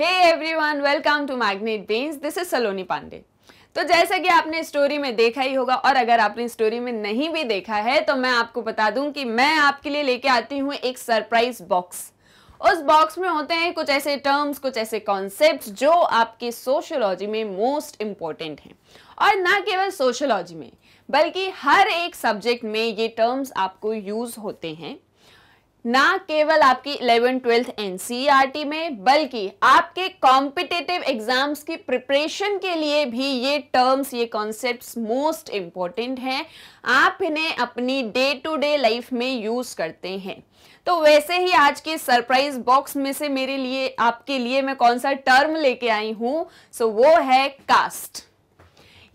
Hey everyone welcome to Magnet Brains this is Saloni Pandey तो जैसा कि आपने स्टोरी में देखा ही होगा और अगर आपने स्टोरी में नहीं भी देखा है तो मैं आपको बता दूं कि मैं आपके लिए लेके आती हूँ एक सरप्राइज बॉक्स उस बॉक्स में होते हैं कुछ ऐसे टर्म्स कुछ ऐसे कॉन्सेप्ट जो आपके सोशोलॉजी में मोस्ट इम्पॉर्टेंट हैं और ना केवल सोशोलॉजी में बल्कि हर एक सब्जेक्ट में ये टर्म्स आपको यूज़ होते हैं ना केवल आपकी इलेवन ट्वेल्थ एनसीईआरटी e में बल्कि आपके कॉम्पिटेटिव एग्जाम्स की प्रिपरेशन के लिए भी ये टर्म्स ये कॉन्सेप्ट्स मोस्ट इम्पॉर्टेंट हैं आप इन्हें अपनी डे टू डे लाइफ में यूज़ करते हैं तो वैसे ही आज के सरप्राइज बॉक्स में से मेरे लिए आपके लिए मैं कौन सा टर्म लेके आई हूं सो वो है कास्ट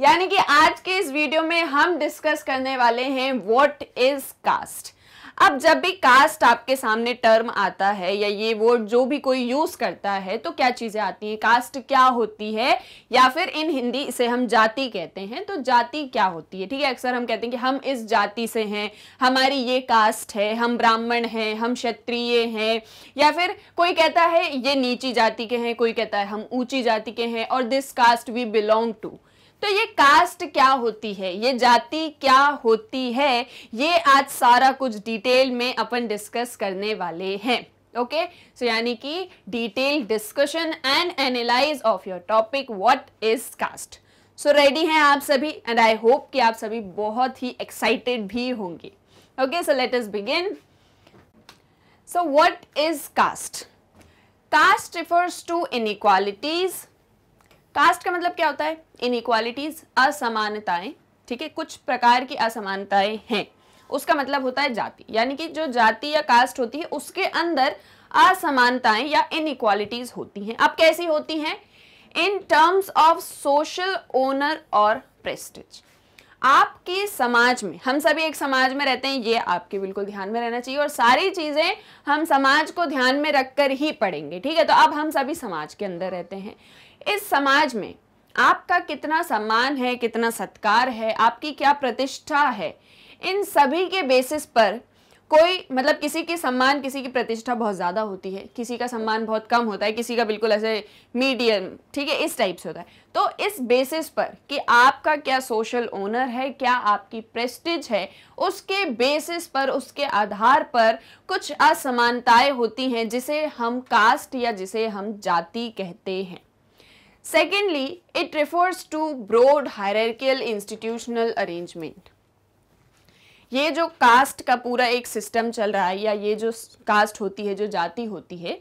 यानी कि आज के इस वीडियो में हम डिस्कस करने वाले हैं व्हाट इज कास्ट अब जब भी कास्ट आपके सामने टर्म आता है या ये वर्ड जो भी कोई यूज करता है तो क्या चीजें आती हैं कास्ट क्या होती है या फिर इन हिंदी से हम जाति कहते हैं तो जाति क्या होती है ठीक है अक्सर हम कहते हैं कि हम इस जाति से हैं हमारी ये कास्ट है हम ब्राह्मण हैं हम क्षत्रिय हैं या फिर कोई कहता है ये नीची जाति के हैं कोई कहता है हम ऊंची जाति के हैं और this caste we belong to तो ये कास्ट क्या होती है ये जाति क्या होती है ये आज सारा कुछ डिटेल में अपन डिस्कस करने वाले हैं ओके सो यानी कि detail discussion and analyse of your topic what is caste so ready हैं आप सभी एंड आई होप कि आप सभी बहुत ही एक्साइटेड भी होंगे okay so let us begin so what is caste caste refers to inequalities caste का मतलब क्या होता है इनइक्वालिटीज असमानताएं ठीक है कुछ प्रकार की असमानताएं हैं उसका मतलब होता है जाति यानी कि जो जाति या कास्ट होती है उसके अंदर असमानताएं या इनइक्वालिटीज होती हैं अब कैसी होती हैं in terms of social honour और प्रेस्टिज आपके समाज में हम सभी एक समाज में रहते हैं ये आपके बिल्कुल ध्यान में रहना चाहिए और सारी चीज़ें हम समाज को ध्यान में रखकर ही पढ़ेंगे ठीक है तो अब हम सभी समाज के अंदर रहते हैं इस समाज में आपका कितना सम्मान है कितना सत्कार है आपकी क्या प्रतिष्ठा है इन सभी के बेसिस पर कोई मतलब किसी के सम्मान किसी की प्रतिष्ठा बहुत ज़्यादा होती है किसी का सम्मान बहुत कम होता है किसी का बिल्कुल ऐसे मीडियम ठीक है इस टाइप से होता है तो इस बेसिस पर कि आपका क्या सोशल ओनर है क्या आपकी प्रेस्टिज है उसके बेसिस पर उसके आधार पर कुछ असमानताएं होती हैं जिसे हम कास्ट या जिसे हम जाति कहते हैं Secondly, it refers to broad hierarchical institutional arrangement. ये जो कास्ट का पूरा एक सिस्टम चल रहा है या ये जो कास्ट होती है जो जाति होती है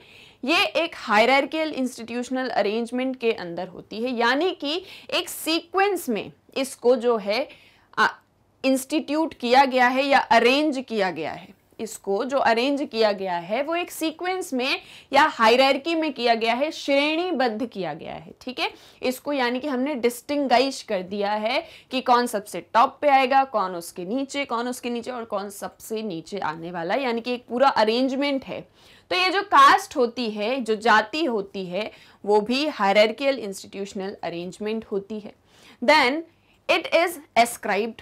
ये एक हायरकियल इंस्टीट्यूशनल अरेंजमेंट के अंदर होती है यानी कि एक सीक्वेंस में इसको जो है इंस्टीट्यूट किया गया है या अरेंज किया गया है इसको जो अरेंज किया गया है वो एक सीक्वेंस में या हायरकी में किया गया है श्रेणीबद्ध किया गया है ठीक है इसको यानी कि हमने डिस्टिंगाइश कर दिया है कि कौन सबसे टॉप पे आएगा कौन उसके नीचे कौन उसके नीचे और कौन सबसे नीचे आने वाला यानी कि एक पूरा अरेंजमेंट है तो ये जो कास्ट होती है जो जाति होती है वो भी हायरकियल इंस्टीट्यूशनल अरेंजमेंट होती है then it is ascribed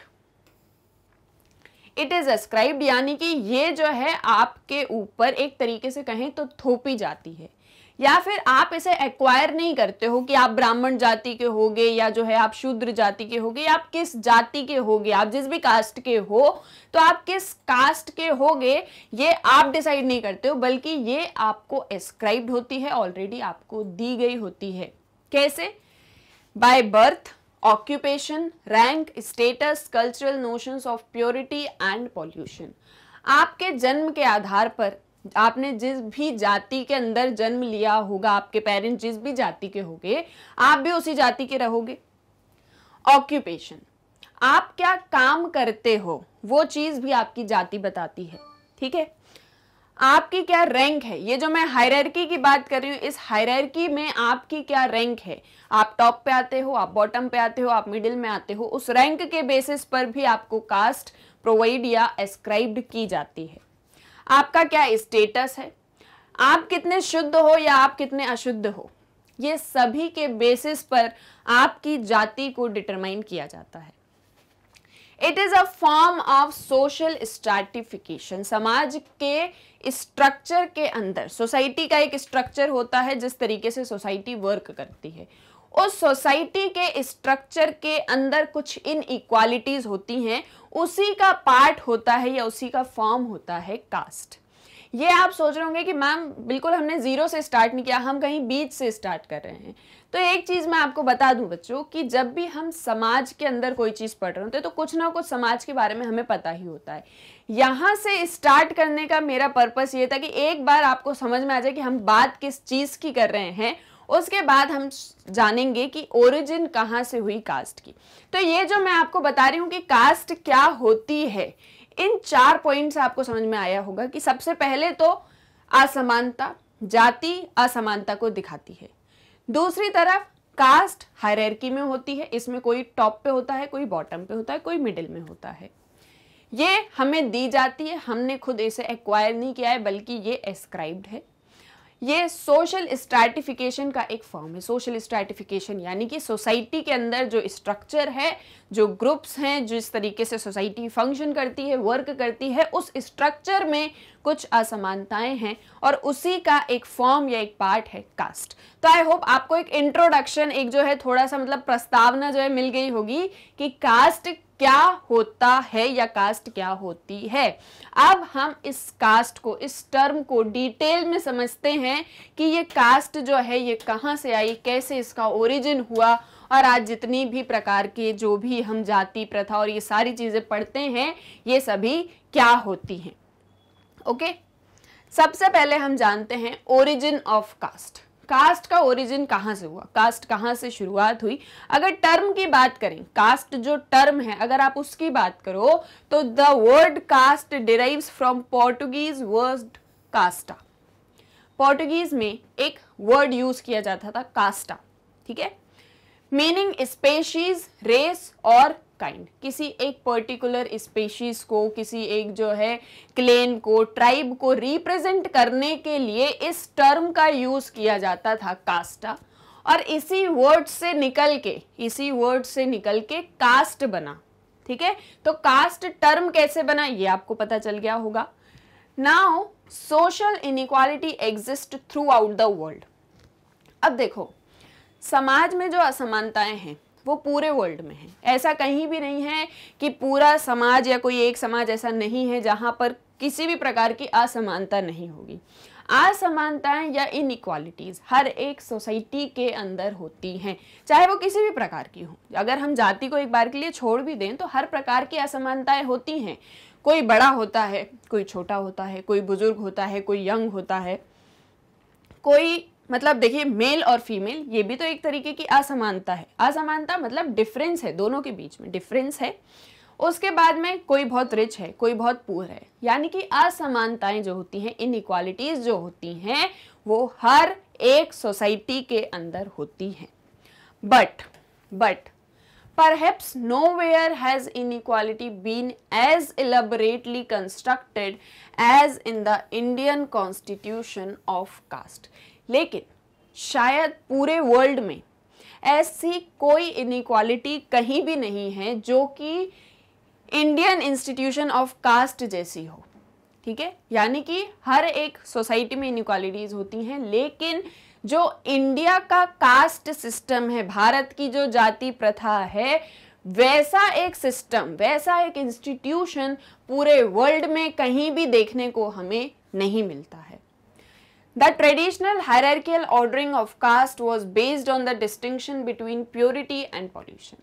it is ascribed यानी कि ये जो है आपके ऊपर एक तरीके से कहें तो थोपी जाती है या फिर आप इसे एक्वायर नहीं करते हो कि आप ब्राह्मण जाति के होगे या जो है आप शूद्र जाति के होगे या आप किस जाति के होगे आप जिस भी कास्ट के हो तो आप किस कास्ट के होगे ये आप डिसाइड नहीं करते हो बल्कि ये आपको एस्क्राइब्ड होती है ऑलरेडी आपको दी गई होती है कैसे by birth occupation rank status cultural notion of purity and pollution आपके जन्म के आधार पर आपने जिस भी जाति के अंदर जन्म लिया होगा आपके पेरेंट्स जिस भी जाति के होंगे आप भी उसी जाति के रहोगे ऑक्यूपेशन आप क्या काम करते हो वो चीज़ भी आपकी जाति बताती है ठीक है आपकी क्या रैंक है ये जो मैं हायरकी की बात कर रही हूँ इस हायरकी में आपकी क्या रैंक है आप टॉप पे आते हो आप बॉटम पे आते हो आप मिडिल में आते हो उस रैंक के बेसिस पर भी आपको कास्ट प्रोवाइड या एस्क्राइब्ड की जाती है आपका क्या स्टेटस है आप कितने शुद्ध हो या आप कितने अशुद्ध हो ये सभी के बेसिस पर आपकी जाति को डिटरमाइन किया जाता है it is a form of social stratification समाज के स्ट्रक्चर के अंदर सोसाइटी का एक स्ट्रक्चर होता है जिस तरीके से सोसाइटी वर्क करती है उस सोसाइटी के स्ट्रक्चर के अंदर कुछ इनइक्वालिटीज होती हैं उसी का पार्ट होता है या उसी का फॉर्म होता है कास्ट ये आप सोच रहे होंगे कि मैम बिल्कुल हमने ज़ीरो से स्टार्ट नहीं किया हम कहीं बीच से स्टार्ट कर रहे हैं तो एक चीज़ मैं आपको बता दूं बच्चों कि जब भी हम समाज के अंदर कोई चीज़ पढ़ रहे होते हैं तो कुछ ना कुछ समाज के बारे में हमें पता ही होता है यहाँ से स्टार्ट करने का मेरा पर्पस ये था कि एक बार आपको समझ में आ जाए कि हम बात किस चीज़ की कर रहे हैं उसके बाद हम जानेंगे कि ओरिजिन कहाँ से हुई कास्ट की तो ये जो मैं आपको बता रही हूँ कि कास्ट क्या होती है इन चार पॉइंट्स आपको समझ में आया होगा कि सबसे पहले तो असमानता जाति असमानता को दिखाती है दूसरी तरफ कास्ट हायरकी में होती है इसमें कोई टॉप पे होता है कोई बॉटम पे होता है कोई मिडिल में होता है ये हमें दी जाती है हमने खुद इसे एक्वायर नहीं किया है बल्कि ये एस्क्राइब्ड है ये सोशल स्ट्रैटिफिकेशन का एक फॉर्म है सोशल स्ट्रैटिफिकेशन यानी कि सोसाइटी के अंदर जो स्ट्रक्चर है जो ग्रुप्स हैं जिस तरीके से सोसाइटी फंक्शन करती है वर्क करती है उस स्ट्रक्चर में कुछ असमानताएं हैं और उसी का एक फॉर्म या एक पार्ट है कास्ट तो आई होप आपको एक इंट्रोडक्शन एक जो है थोड़ा सा मतलब प्रस्तावना जो है मिल गई होगी कि कास्ट क्या होता है या कास्ट क्या होती है अब हम इस कास्ट को इस टर्म को डिटेल में समझते हैं कि ये कास्ट जो है ये कहाँ से आई कैसे इसका ओरिजिन हुआ और आज जितनी भी प्रकार के जो भी हम जाति प्रथा और ये सारी चीज़ें पढ़ते हैं ये सभी क्या होती हैं ओके सबसे पहले हम जानते हैं ओरिजिन ऑफ कास्ट कास्ट का ओरिजिन कहाँ से हुआ कास्ट कहाँ से शुरुआत हुई अगर टर्म की बात करें कास्ट जो टर्म है अगर आप उसकी बात करो तो the word caste derives from Portuguese word कास्टा पोर्टुगीज में एक वर्ड यूज किया जाता था कास्टा ठीक है मीनिंग स्पेशीज रेस और काइंड किसी एक पर्टिकुलर स्पेशीज को किसी एक जो है क्लेन को ट्राइब को रिप्रेजेंट करने के लिए इस टर्म का यूज किया जाता था कास्टा और इसी वर्ड से निकल के इसी वर्ड से निकल के कास्ट बना ठीक है तो कास्ट टर्म कैसे बना ये आपको पता चल गया होगा now social inequality exist throughout the world अब देखो समाज में जो असमानताएं हैं वो पूरे वर्ल्ड में है ऐसा कहीं भी नहीं है कि पूरा समाज या कोई एक समाज ऐसा नहीं है जहाँ पर किसी भी प्रकार की असमानता नहीं होगी असमानताएं या इनइक्वालिटीज हर एक सोसाइटी के अंदर होती हैं चाहे वो किसी भी प्रकार की हो अगर हम जाति को एक बार के लिए छोड़ भी दें तो हर प्रकार की असमानताएं होती हैं कोई बड़ा होता है कोई छोटा होता है कोई बुज़ुर्ग होता है कोई यंग होता है कोई मतलब देखिए मेल और फीमेल ये भी तो एक तरीके की असमानता है असमानता मतलब डिफरेंस है दोनों के बीच में डिफरेंस है उसके बाद में कोई बहुत रिच है कोई बहुत पुअर है यानी कि असमानताएं जो होती हैं इनक्वालिटीज़ जो होती हैं वो हर एक सोसाइटी के अंदर होती हैं but but perhaps nowhere has inequality been as elaborately constructed as in the Indian constitution of caste लेकिन शायद पूरे वर्ल्ड में ऐसी कोई इनक्वालिटी कहीं भी नहीं है जो कि इंडियन इंस्टीट्यूशन ऑफ कास्ट जैसी हो ठीक है यानी कि हर एक सोसाइटी में इनक्वालिटीज़ होती हैं लेकिन जो इंडिया का कास्ट सिस्टम है भारत की जो जाति प्रथा है वैसा एक सिस्टम वैसा एक इंस्टीट्यूशन पूरे वर्ल्ड में कहीं भी देखने को हमें नहीं मिलता है The traditional hierarchical ordering of caste was based on the distinction between purity and pollution.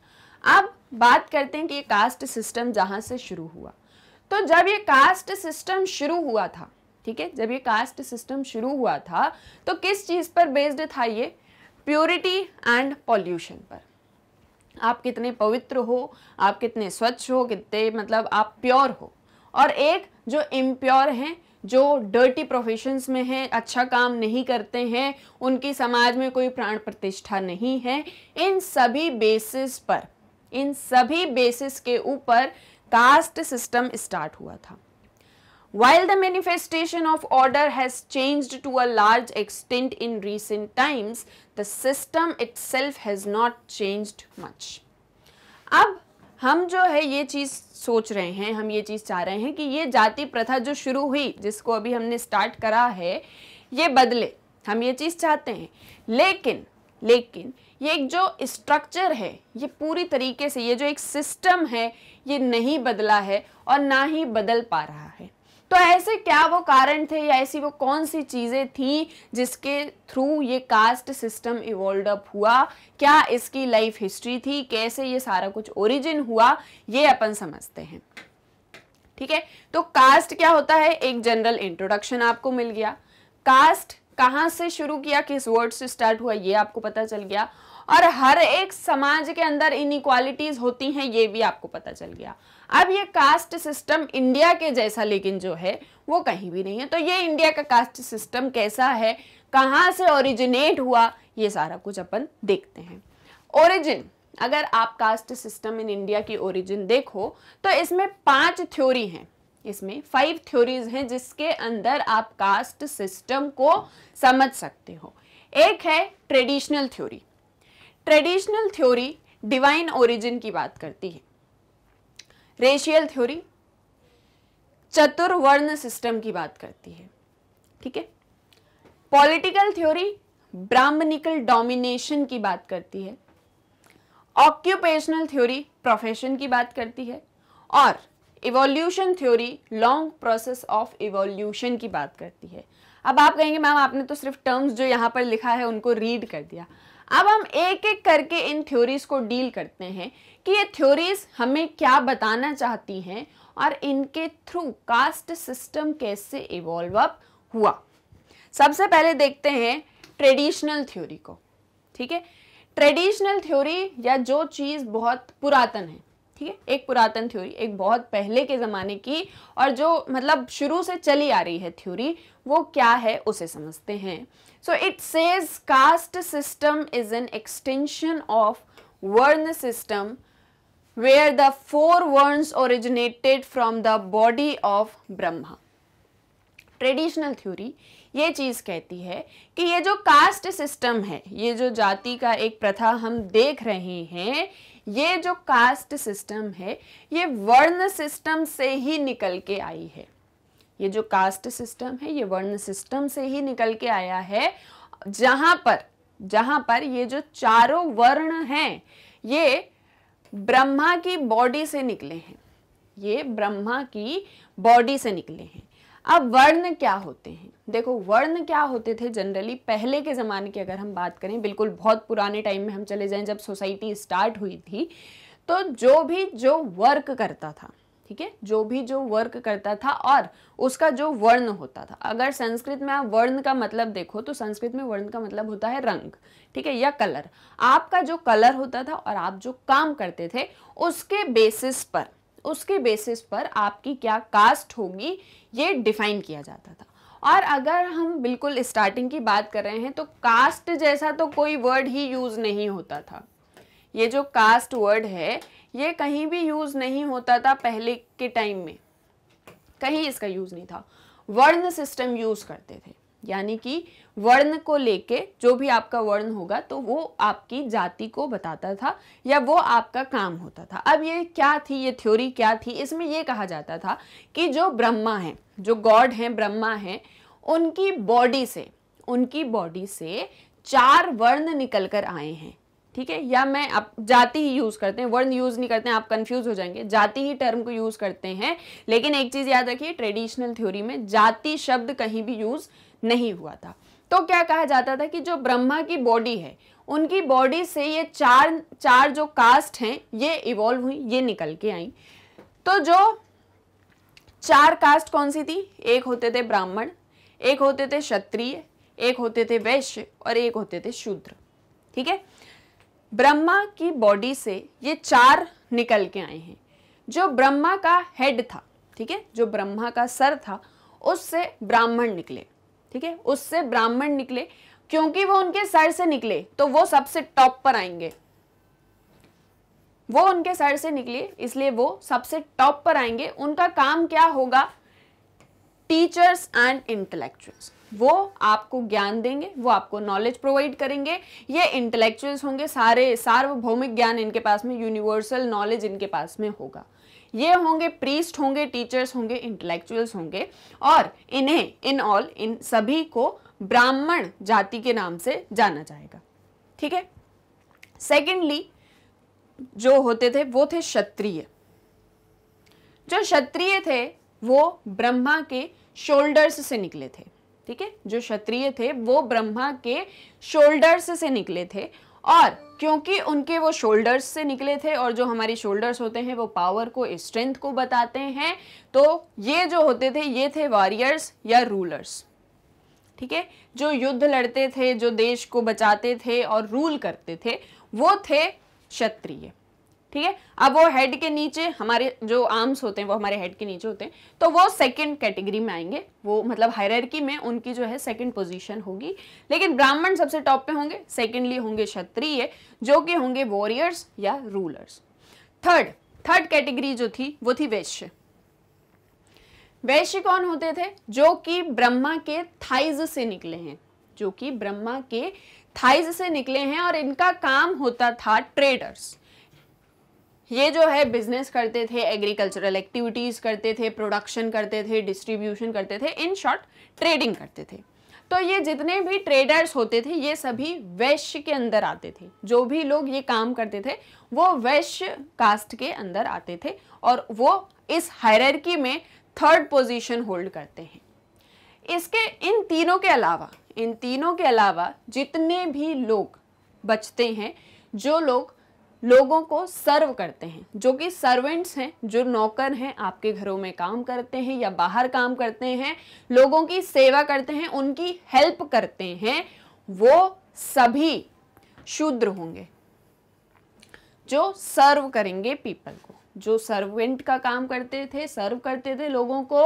अब बात करते हैं कि ये कास्ट सिस्टम जहाँ से शुरू हुआ तो जब ये कास्ट सिस्टम शुरू हुआ था ठीक है जब ये कास्ट सिस्टम शुरू हुआ था तो किस चीज़ पर बेस्ड था ये प्योरिटी एंड पॉल्यूशन पर आप कितने पवित्र हो आप कितने स्वच्छ हो कितने मतलब आप प्योर हो और एक जो इम्प्योर हैं जो डर्टी प्रोफेशंस में हैं अच्छा काम नहीं करते हैं उनकी समाज में कोई प्राण प्रतिष्ठा नहीं है इन सभी बेसिस पर इन सभी बेसिस के ऊपर कास्ट सिस्टम स्टार्ट हुआ था while the manifestation of order has change to a large extent in recent times the system it has not changed much अब हम जो है ये चीज़ सोच रहे हैं हम ये चीज़ चाह रहे हैं कि ये जाति प्रथा जो शुरू हुई जिसको अभी हमने स्टार्ट करा है ये बदले हम ये चीज़ चाहते हैं लेकिन लेकिन ये एक जो स्ट्रक्चर है ये पूरी तरीके से ये जो एक सिस्टम है ये नहीं बदला है और ना ही बदल पा रहा है तो ऐसे क्या वो कारण थे या ऐसी वो कौन सी चीज़ें थी जिसके थ्रू ये कास्ट सिस्टम इवॉल्व अप हुआ क्या इसकी लाइफ हिस्ट्री थी कैसे ये सारा कुछ ओरिजिन हुआ ये अपन समझते हैं ठीक है तो कास्ट क्या होता है एक जनरल इंट्रोडक्शन आपको मिल गया कास्ट कहाँ से शुरू किया किस वर्ड से स्टार्ट हुआ ये आपको पता चल गया और हर एक समाज के अंदर इनक्वालिटीज होती हैं ये भी आपको पता चल गया अब ये कास्ट सिस्टम इंडिया के जैसा लेकिन जो है वो कहीं भी नहीं है तो ये इंडिया का कास्ट सिस्टम कैसा है कहाँ से ओरिजिनेट हुआ ये सारा कुछ अपन देखते हैं ओरिजिन अगर आप कास्ट सिस्टम इन इंडिया की ओरिजिन देखो तो इसमें पांच थ्योरी हैं इसमें फाइव थ्योरीज हैं जिसके अंदर आप कास्ट सिस्टम को समझ सकते हो एक है traditional theory traditional theory divine origin की बात करती है रेशियल थ्योरी चतुर्वर्ण सिस्टम की बात करती है ठीक है पॉलिटिकल थ्योरी ब्राह्मणिकल डोमिनेशन की बात करती है ऑक्यूपेशनल थ्योरी प्रोफेशन की बात करती है और evolution theory long process of evolution की बात करती है अब आप कहेंगे मैम आपने तो सिर्फ टर्म्स जो यहाँ पर लिखा है उनको रीड कर दिया अब हम एक एक करके इन थ्योरीज को डील करते हैं कि ये थ्योरीज हमें क्या बताना चाहती हैं और इनके थ्रू कास्ट सिस्टम कैसे इवॉल्व अप हुआ सबसे पहले देखते हैं ट्रेडिशनल थ्योरी को ठीक है ट्रेडिशनल थ्योरी या जो चीज़ बहुत पुरातन है ठीक है एक पुरातन थ्योरी एक बहुत पहले के ज़माने की और जो मतलब शुरू से चली आ रही है थ्योरी वो क्या है उसे समझते हैं so it says caste system is an extension of varna system where the four words originated from the body of Brahma. Traditional theory ये चीज़ कहती है कि ये जो कास्ट सिस्टम है ये जो जाति का एक प्रथा हम देख रहे हैं ये जो कास्ट सिस्टम है ये वर्ण सिस्टम से ही निकल के आई है ये जो कास्ट सिस्टम है ये वर्ण सिस्टम से ही निकल के आया है जहाँ पर जहाँ पर ये जो चारों वर्ण हैं ये ब्रह्मा की बॉडी से निकले हैं ये ब्रह्मा की बॉडी से निकले हैं अब वर्ण क्या होते हैं देखो वर्ण क्या होते थे जनरली पहले के ज़माने की अगर हम बात करें बिल्कुल बहुत पुराने टाइम में हम चले जाएं जब सोसाइटी स्टार्ट हुई थी तो जो भी जो वर्क करता था ठीक है जो भी जो वर्क करता था और उसका जो वर्ण होता था अगर संस्कृत में आप वर्ण का मतलब देखो तो संस्कृत में वर्ण का मतलब होता है रंग ठीक है या कलर आपका जो कलर होता था और आप जो काम करते थे उसके बेसिस पर उसके बेसिस पर आपकी क्या कास्ट होगी ये डिफाइन किया जाता था और अगर हम बिल्कुल स्टार्टिंग की बात कर रहे हैं तो कास्ट जैसा तो कोई वर्ड ही यूज़ नहीं होता था ये जो कास्ट वर्ड है ये कहीं भी यूज़ नहीं होता था पहले के टाइम में कहीं इसका यूज़ नहीं था वर्ण सिस्टम यूज़ करते थे यानी कि वर्ण को लेके जो भी आपका वर्ण होगा तो वो आपकी जाति को बताता था या वो आपका काम होता था अब ये क्या थी ये थ्योरी क्या थी इसमें ये कहा जाता था कि जो ब्रह्मा हैं जो गॉड हैं ब्रह्मा हैं उनकी बॉडी से उनकी बॉडी से चार वर्ण निकल कर आए हैं ठीक है या मैं आप जाति ही यूज़ करते हैं वर्ण यूज़ नहीं करते हैं आप कंफ्यूज हो जाएंगे जाति ही टर्म को यूज़ करते हैं लेकिन एक चीज़ याद रखिए ट्रेडिशनल थ्योरी में जाति शब्द कहीं भी यूज़ नहीं हुआ था तो क्या कहा जाता था कि जो ब्रह्मा की बॉडी है उनकी बॉडी से ये चार चार जो कास्ट हैं ये इवॉल्व हुई ये निकल के आई तो जो चार कास्ट कौन सी थी एक होते थे ब्राह्मण एक होते थे क्षत्रिय एक होते थे वैश्य और एक होते थे शूद्र ठीक है ब्रह्मा की बॉडी से ये चार निकल के आए हैं जो ब्रह्मा का हेड था ठीक है जो ब्रह्मा का सर था उससे ब्राह्मण निकले ठीक है उससे ब्राह्मण निकले क्योंकि वो उनके सर से निकले तो वो सबसे टॉप पर आएंगे वो उनके सर से निकले इसलिए वो सबसे टॉप पर आएंगे उनका काम क्या होगा टीचर्स एंड इंटेलेक्चुअल्स वो आपको ज्ञान देंगे वो आपको नॉलेज प्रोवाइड करेंगे ये इंटेलेक्चुअल्स होंगे सारे सार्वभौमिक ज्ञान इनके पास में यूनिवर्सल नॉलेज इनके पास में होगा ये होंगे प्रीस्ट होंगे टीचर्स होंगे इंटेलेक्चुअल्स होंगे और इन्हें इन ऑल इन सभी को ब्राह्मण जाति के नाम से जाना जाएगा ठीक है सेकेंडली जो होते थे वो थे क्षत्रिय जो क्षत्रिय थे वो ब्रह्मा के शोल्डर्स से निकले थे ठीक है जो क्षत्रिय थे वो ब्रह्मा के शोल्डर्स से निकले थे और क्योंकि उनके वो शोल्डर्स से निकले थे और जो हमारी शोल्डर्स होते हैं वो पावर को स्ट्रेंथ को बताते हैं तो ये जो होते थे ये थे वॉरियर्स या रूलर्स ठीक है जो युद्ध लड़ते थे जो देश को बचाते थे और रूल करते थे वो थे क्षत्रिय ठीक है अब वो हेड के नीचे हमारे जो आर्म्स होते हैं वो हमारे हेड के नीचे होते हैं तो वो सेकंड कैटेगरी में आएंगे वो मतलब हायरकी में उनकी जो है सेकंड पोजीशन होगी लेकिन ब्राह्मण सबसे टॉप पे होंगे सेकंडली होंगे क्षत्रिय जो कि होंगे वॉरियर्स या रूलर्स थर्ड थर्ड कैटेगरी जो थी वो थी वैश्य वैश्य कौन होते थे जो कि ब्रह्मा के थाइज से निकले हैं जो कि ब्रह्मा के थाइज से निकले हैं और इनका काम होता था ट्रेडर्स ये जो है बिजनेस करते थे एग्रीकल्चरल एक्टिविटीज़ करते थे प्रोडक्शन करते थे डिस्ट्रीब्यूशन करते थे इन शॉर्ट ट्रेडिंग करते थे तो ये जितने भी ट्रेडर्स होते थे ये सभी वैश्य के अंदर आते थे जो भी लोग ये काम करते थे वो वैश्य कास्ट के अंदर आते थे और वो इस हायरकी में थर्ड पोजीशन होल्ड करते हैं इसके इन तीनों के अलावा इन तीनों के अलावा जितने भी लोग बचते हैं जो लोग लोगों को सर्व करते हैं जो कि सर्वेंट्स हैं जो नौकर हैं आपके घरों में काम करते हैं या बाहर काम करते हैं लोगों की सेवा करते हैं उनकी हेल्प करते हैं वो सभी शूद्र होंगे जो सर्व करेंगे पीपल को जो सर्वेंट का काम करते थे सर्व करते थे लोगों को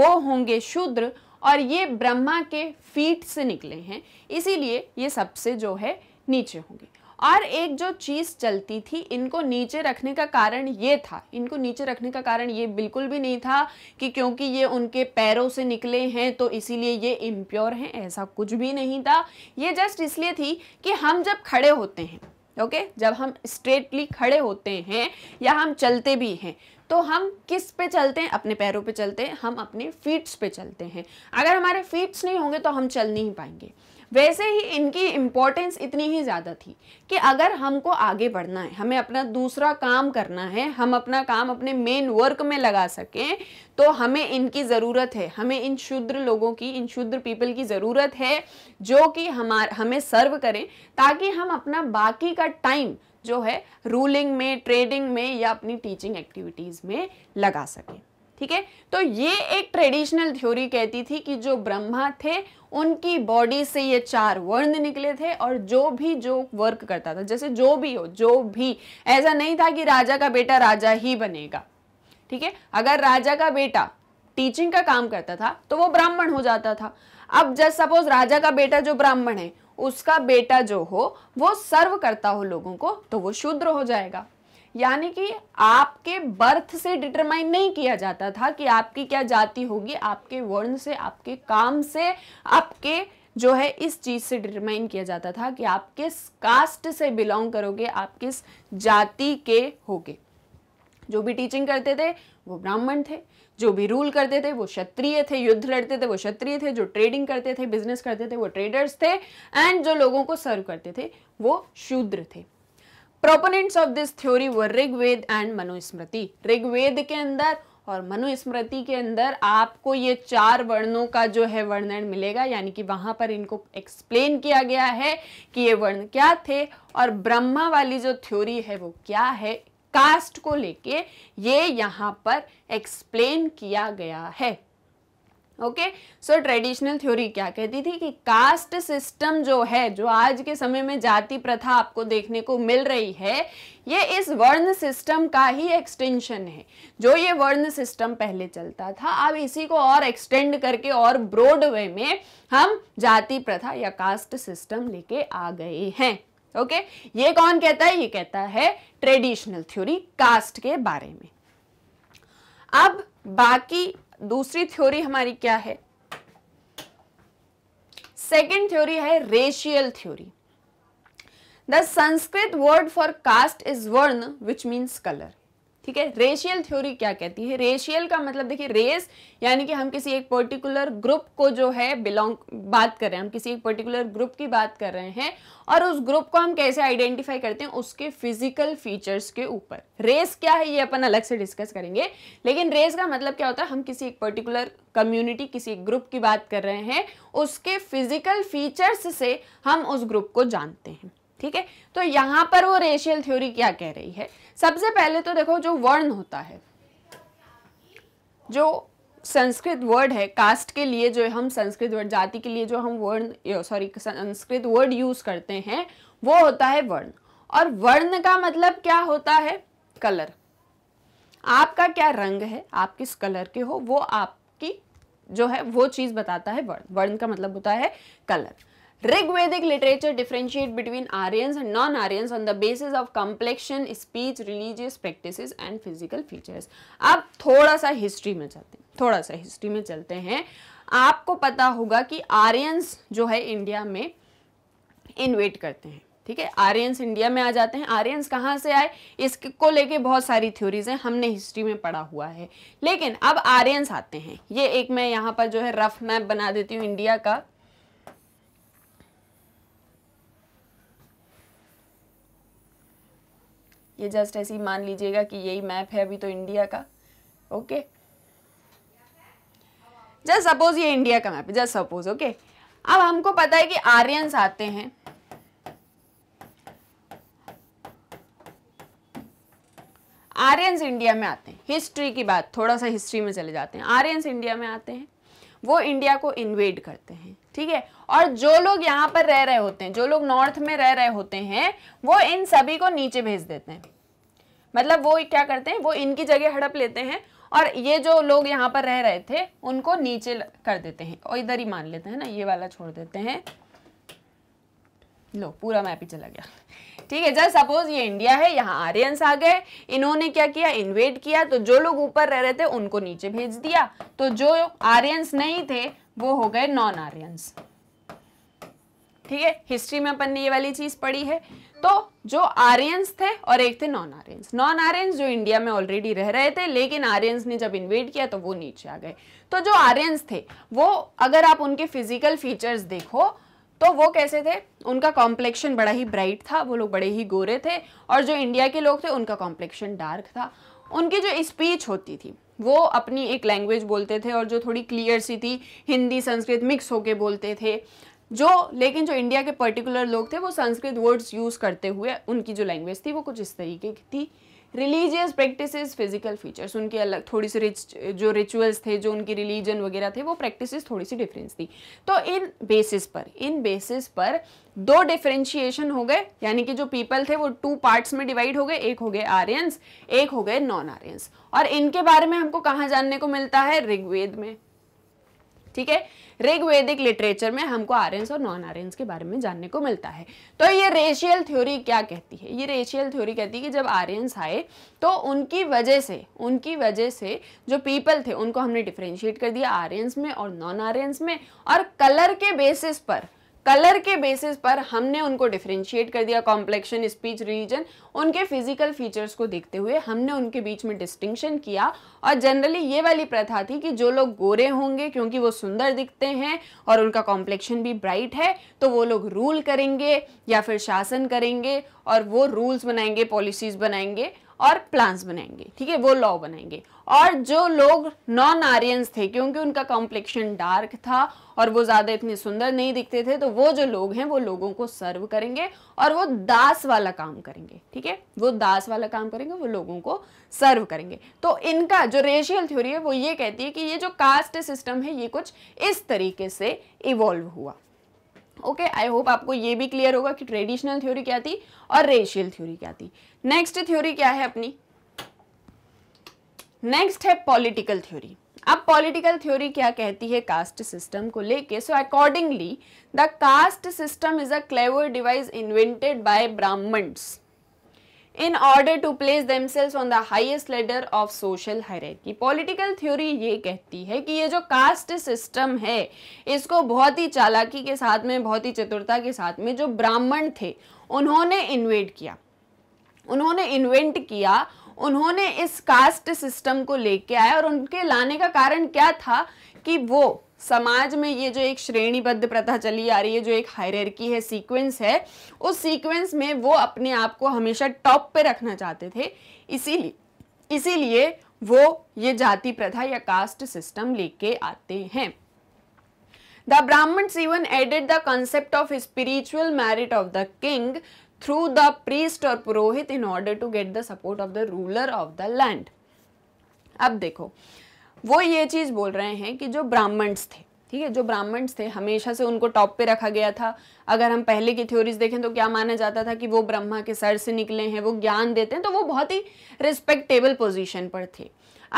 वो होंगे शूद्र और ये ब्रह्मा के फीट से निकले हैं इसीलिए ये सबसे जो है नीचे होंगे और एक जो चीज़ चलती थी इनको नीचे रखने का कारण ये था इनको नीचे रखने का कारण ये बिल्कुल भी नहीं था कि क्योंकि ये उनके पैरों से निकले हैं तो इसीलिए ये इम्प्योर हैं ऐसा कुछ भी नहीं था ये जस्ट इसलिए थी कि हम जब खड़े होते हैं ओके okay? जब हम स्ट्रेटली खड़े होते हैं या हम चलते भी हैं तो हम किस पे चलते हैं अपने पैरों पे चलते हैं हम अपने फीट्स पे चलते हैं अगर हमारे फीट्स नहीं होंगे तो हम चल नहीं पाएंगे वैसे ही इनकी इम्पोर्टेंस इतनी ही ज़्यादा थी कि अगर हमको आगे बढ़ना है हमें अपना दूसरा काम करना है हम अपना काम अपने मेन वर्क में लगा सकें तो हमें इनकी ज़रूरत है हमें इन शुद्र लोगों की इन शुद्र पीपल की ज़रूरत है जो कि हमार हमें सर्व करें ताकि हम अपना बाकी का टाइम जो है रूलिंग में ट्रेडिंग में या अपनी टीचिंग एक्टिविटीज़ में लगा सके ठीक है तो ये एक ट्रेडिशनल थ्योरी कहती थी कि जो ब्रह्मा थे उनकी बॉडी से ये चार वर्ण निकले थे और जो भी जो वर्क करता था जैसे जो भी हो जो भी ऐसा नहीं था कि राजा का बेटा राजा ही बनेगा ठीक है अगर राजा का बेटा टीचिंग का काम करता था तो वो ब्राह्मण हो जाता था अब जस्ट सपोज राजा का बेटा जो ब्राह्मण है उसका बेटा जो हो वो सर्व करता हो लोगों को तो वो शूद्र हो जाएगा यानी कि आपके बर्थ से डिटरमाइन नहीं किया जाता था कि आपकी क्या जाति होगी आपके वर्ण से आपके काम से आपके जो है इस चीज़ से डिटरमाइन किया जाता था कि आप किस कास्ट से बिलोंग करोगे आप किस जाति के होगे जो भी टीचिंग करते थे वो ब्राह्मण थे जो भी रूल करते थे वो क्षत्रिय थे युद्ध लड़ते थे वो क्षत्रिय थे जो ट्रेडिंग करते थे बिजनेस करते थे वो ट्रेडर्स थे एंड जो लोगों को सर्व करते थे वो शूद्र थे प्रोपोनेंट्स ऑफ दिस थ्योरी वो ऋग्वेद एंड मनुस्मृति ऋग्वेद के अंदर और मनुस्मृति के अंदर आपको ये चार वर्णों का जो है वर्णन मिलेगा यानी कि वहां पर इनको एक्सप्लेन किया गया है कि ये वर्ण क्या थे और ब्रह्मा वाली जो थ्योरी है वो क्या है कास्ट को लेके ये यहाँ पर एक्सप्लेन किया गया है ओके सो ट्रेडिशनल थ्योरी क्या कहती थी कि कास्ट सिस्टम जो है जो आज के समय में जाति प्रथा आपको देखने को मिल रही है ये इस वर्ण सिस्टम का ही एक्सटेंशन है जो ये वर्ण सिस्टम पहले चलता था अब इसी को और एक्सटेंड करके और ब्रॉड वे में हम जाति प्रथा या कास्ट सिस्टम लेके आ गए हैं ओके ये कौन कहता है ये कहता है ट्रेडिशनल थ्योरी कास्ट के बारे में अब बाकी दूसरी थ्योरी हमारी क्या है सेकेंड थ्योरी है racial theory the Sanskrit word for caste is varna which means colour ठीक है रेशियल थ्योरी क्या कहती है रेशियल का मतलब देखिए रेस यानी कि हम किसी एक पर्टिकुलर ग्रुप को जो है बिलोंग बात कर रहे हैं हम किसी एक पर्टिकुलर ग्रुप की बात कर रहे हैं और उस ग्रुप को हम कैसे आइडेंटिफाई करते हैं उसके फिजिकल फीचर्स के ऊपर रेस क्या है ये अपन अलग से डिस्कस करेंगे लेकिन रेस का मतलब क्या होता है हम किसी एक पर्टिकुलर कम्युनिटी किसी एक ग्रुप की बात कर रहे हैं उसके फिजिकल फीचर्स से हम उस ग्रुप को जानते हैं ठीक है तो यहां पर वो रेशियल थ्योरी क्या कह रही है सबसे पहले तो देखो जो वर्ण होता है जो संस्कृत वर्ड है कास्ट के लिए जो हम संस्कृत वर्ड जाति के लिए जो हम वर्ण सॉरी संस्कृत वर्ड यूज करते हैं वो होता है वर्ण और वर्ण का मतलब क्या होता है कलर आपका क्या रंग है आप किस कलर के हो वो आपकी जो है वो चीज़ बताता है वर्ण वर्ण का मतलब होता है colour Rigvedic literature differentiate between Aryan and non aryans on the basis of complexion, speech religious practice and physical features अब थोड़ा सा हिस्ट्री में चलते हैं थोड़ा सा हिस्ट्री में चलते हैं आपको पता होगा कि आर्यंस जो है इंडिया में इन्वेट करते हैं ठीक है आर्यंस इंडिया में आ जाते हैं आर्यंस कहाँ से आए इसको लेके बहुत सारी थ्योरीज हैं हमने हिस्ट्री में पढ़ा हुआ है लेकिन अब आर्यंस आते हैं ये एक मैं यहाँ पर जो है रफ मैप बना देती हूँ इंडिया का ये जस्ट ऐसे ही मान लीजिएगा कि यही मैप है अभी तो इंडिया का ओके जस्ट सपोज ये इंडिया का मैप है जस्ट सपोज ओके अब हमको पता है कि आर्यंस आते हैं आर्यंस इंडिया में आते हैं हिस्ट्री की बात थोड़ा सा हिस्ट्री में चले जाते हैं आर्यंस इंडिया में आते हैं वो इंडिया को इन्वेड करते हैं ठीक है और जो लोग यहाँ पर रह रहे होते हैं जो लोग नॉर्थ में रह रहे होते हैं वो इन सभी को नीचे भेज देते हैं मतलब वो क्या करते हैं वो इनकी जगह हड़प लेते हैं और ये जो लोग यहाँ पर रह रहे थे उनको नीचे कर देते हैं और इधर ही मान लेते हैं ना ये वाला छोड़ देते हैं लो पूरा मैप ही चला गया ठीक है जब सपोज ये इंडिया है यहाँ आर्यंस आ गए इन्होंने क्या किया इन्वेट किया तो जो लोग ऊपर रह रहे थे उनको नीचे भेज दिया तो जो आर्यंस नहीं थे वो हो गए नॉन आर्यंस ठीक है हिस्ट्री में अपन ने ये वाली चीज़ पढ़ी है तो जो आर्यंस थे और एक थे नॉन आर्यंस नॉन आर्यंस जो इंडिया में ऑलरेडी रह रहे थे लेकिन आर्यंस ने जब इन्वेट किया तो वो नीचे आ गए तो जो आर्यंस थे वो अगर आप उनके फिजिकल फीचर्स देखो तो वो कैसे थे उनका कॉम्प्लेक्शन बड़ा ही ब्राइट था वो लोग बड़े ही गोरे थे और जो इंडिया के लोग थे उनका कॉम्प्लेक्शन डार्क था उनकी जो स्पीच होती थी वो अपनी एक लैंग्वेज बोलते थे और जो थोड़ी क्लियर सी थी हिंदी संस्कृत मिक्स होके बोलते थे जो लेकिन जो इंडिया के पर्टिकुलर लोग थे वो संस्कृत वर्ड्स यूज़ करते हुए उनकी जो लैंग्वेज थी वो कुछ इस तरीके की थी रिलीजियस प्रैक्टिसेस फिजिकल फीचर्स उनके अलग थोड़ी सी रिच जो रिचुअल्स थे जो उनकी रिलीजन वगैरह थे वो प्रैक्टिसेस थोड़ी सी डिफरेंस थी तो इन बेसिस पर इन बेसिस पर दो डिफ्रेंशिएशन हो गए यानी कि जो पीपल थे वो टू पार्ट्स में डिवाइड हो गए एक हो गए आर्यंस एक हो गए नॉन आर्यंस और इनके बारे में हमको कहाँ जानने को मिलता है ऋग्वेद में ठीक है ऋग्वेदिक लिटरेचर में हमको आर्यस और नॉन आर्यस के बारे में जानने को मिलता है तो ये रेशियल थ्योरी क्या कहती है ये रेशियल थ्योरी कहती है कि जब आर्यस आए तो उनकी वजह से उनकी वजह से जो पीपल थे उनको हमने डिफ्रेंशिएट कर दिया आर्यस में और नॉन आर्यस में और कलर के बेसिस पर कलर के बेसिस पर हमने उनको डिफ्रेंशिएट कर दिया कॉम्प्लेक्शन स्पीच रिलीजन उनके फिजिकल फीचर्स को देखते हुए हमने उनके बीच में डिस्टिंक्शन किया और जनरली ये वाली प्रथा थी कि जो लोग गोरे होंगे क्योंकि वो सुंदर दिखते हैं और उनका कॉम्प्लेक्शन भी ब्राइट है तो वो लोग रूल करेंगे या फिर शासन करेंगे और वो रूल्स बनाएंगे पॉलिसीज बनाएंगे और प्लांट्स बनाएंगे ठीक है वो लॉ बनाएंगे और जो लोग नॉन आर्यंस थे क्योंकि उनका कॉम्प्लेक्शन डार्क था और वो ज़्यादा इतने सुंदर नहीं दिखते थे तो वो जो लोग हैं वो लोगों को सर्व करेंगे और वो दास वाला काम करेंगे ठीक है वो दास वाला काम करेंगे वो लोगों को सर्व करेंगे तो इनका जो रेशियल थ्योरी है वो ये कहती है कि ये जो कास्ट सिस्टम है ये कुछ इस तरीके से इवॉल्व हुआ ओके आई होप आपको ये भी क्लियर होगा कि ट्रेडिशनल थ्योरी क्या थी और रेशियल थ्योरी क्या थी नेक्स्ट थ्योरी क्या है अपनी नेक्स्ट है पॉलिटिकल थ्योरी अब पॉलिटिकल थ्योरी क्या कहती है कास्ट सिस्टम को लेके so accordingly the caste system is a clever device invented by Brahmins in order to place themselves on the highest ladder of social hierarchy political theory ये कहती है कि ये जो कास्ट सिस्टम है इसको बहुत ही चालाकी के साथ में बहुत ही चतुरता के साथ में जो ब्राह्मण थे उन्होंने इन्वेट किया उन्होंने इन्वेंट किया उन्होंने इस कास्ट सिस्टम को लेके आए और उनके लाने का कारण क्या था कि वो समाज में ये जो एक श्रेणीबद्ध प्रथा चली आ रही है जो एक हायरकी है सीक्वेंस है उस सीक्वेंस में वो अपने आप को हमेशा टॉप पे रखना चाहते थे इसीलिए इसीलिए वो ये जाति प्रथा या कास्ट सिस्टम लेके आते हैं the Brahmin even added the concept of spiritual merit of the king through the priest or purohit in order to get the support of the ruler of the land अब देखो वो ये चीज़ बोल रहे हैं कि जो ब्राह्मण्स थे ठीक है जो ब्राह्मण्स थे हमेशा से उनको टॉप पे रखा गया था अगर हम पहले की थ्योरीज देखें तो क्या माना जाता था कि वो ब्रह्मा के सर से निकले हैं वो ज्ञान देते हैं तो वो बहुत ही रिस्पेक्टेबल पोजीशन पर थे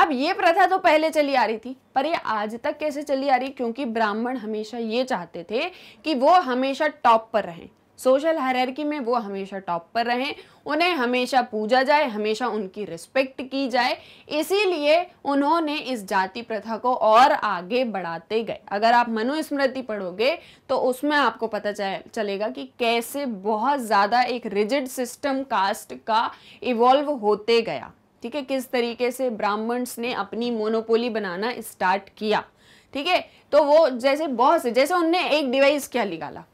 अब ये प्रथा तो पहले चली आ रही थी पर ये आज तक कैसे चली आ रही क्योंकि ब्राह्मण हमेशा ये चाहते थे कि वो हमेशा टॉप पर रहें सोशल हरकी में वो हमेशा टॉप पर रहें उन्हें हमेशा पूजा जाए हमेशा उनकी रिस्पेक्ट की जाए इसीलिए उन्होंने इस जाति प्रथा को और आगे बढ़ाते गए अगर आप मनुस्मृति पढ़ोगे तो उसमें आपको पता चलेगा कि कैसे बहुत ज़्यादा एक रिजिड सिस्टम कास्ट का इवॉल्व होते गया ठीक है किस तरीके से ब्राह्मण्स ने अपनी मोनोपोली बनाना स्टार्ट किया ठीक है तो वो जैसे बहुत से जैसे उनने एक डिवाइस क्या निकाला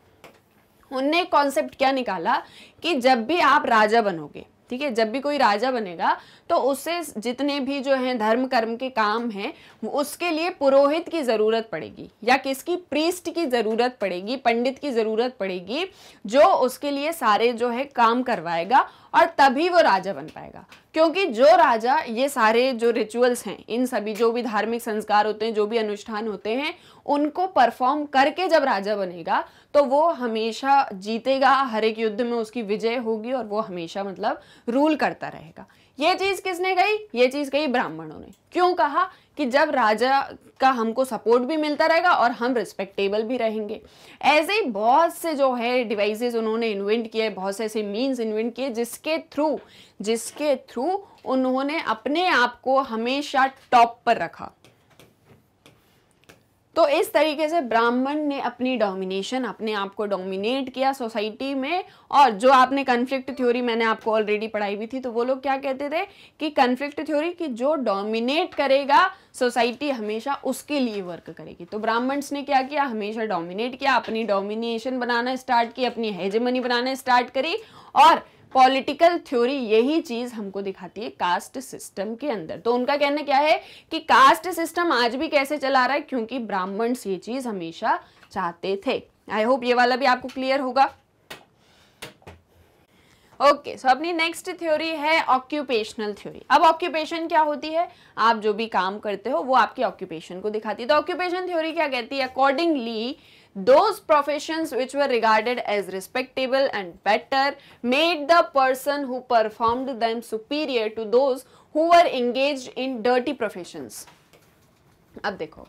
उनने एक कॉन्सेप्ट क्या निकाला कि जब भी आप राजा बनोगे ठीक है जब भी कोई राजा बनेगा तो उसे जितने भी जो हैं धर्म कर्म के काम हैं उसके लिए पुरोहित की ज़रूरत पड़ेगी या किसकी प्रीस्ट की ज़रूरत पड़ेगी पंडित की ज़रूरत पड़ेगी जो उसके लिए सारे जो है काम करवाएगा और तभी वो राजा बन पाएगा क्योंकि जो राजा ये सारे जो रिचुअल्स हैं इन सभी जो भी धार्मिक संस्कार होते हैं जो भी अनुष्ठान होते हैं उनको परफॉर्म करके जब राजा बनेगा तो वो हमेशा जीतेगा हर एक युद्ध में उसकी विजय होगी और वो हमेशा मतलब रूल करता रहेगा ये चीज किसने कही ये चीज कही ब्राह्मणों ने क्यों कहा कि जब राजा का हमको सपोर्ट भी मिलता रहेगा और हम रिस्पेक्टेबल भी रहेंगे ऐसे ही बहुत से जो है डिवाइसेस उन्होंने इन्वेंट किए बहुत से ऐसे मीन्स इन्वेंट किए जिसके थ्रू जिसके थ्रू उन्होंने अपने आप को हमेशा टॉप पर रखा तो इस तरीके से ब्राह्मण ने अपनी डोमिनेशन अपने आप को डोमिनेट किया सोसाइटी में और जो आपने कन्फ्लिक्ट थ्योरी मैंने आपको ऑलरेडी पढ़ाई भी थी तो वो लोग क्या कहते थे कि कन्फ्लिक्ट थ्योरी कि जो डोमिनेट करेगा सोसाइटी हमेशा उसके लिए वर्क करेगी तो ब्राह्मण्स ने क्या किया हमेशा डोमिनेट किया अपनी डोमिनेशन बनाना स्टार्ट की अपनी हेजमनी बनाना स्टार्ट करी और पॉलिटिकल थ्योरी यही चीज हमको दिखाती है कास्ट सिस्टम के अंदर तो उनका कहना क्या है कि कास्ट सिस्टम आज भी कैसे चला रहा है क्योंकि ब्राह्मण ये चीज हमेशा चाहते थे आई होप ये वाला भी आपको क्लियर होगा ओके सो अपनी नेक्स्ट थ्योरी है ऑक्यूपेशनल थ्योरी अब ऑक्यूपेशन क्या होती है आप जो भी काम करते हो वो आपकी ऑक्यूपेशन को दिखाती है तो ऑक्यूपेशन थ्योरी क्या कहती है accordingly those professions which were regarded as respectable and better made the person who performed them superior to those who were engaged in dirty professions. Now, देखो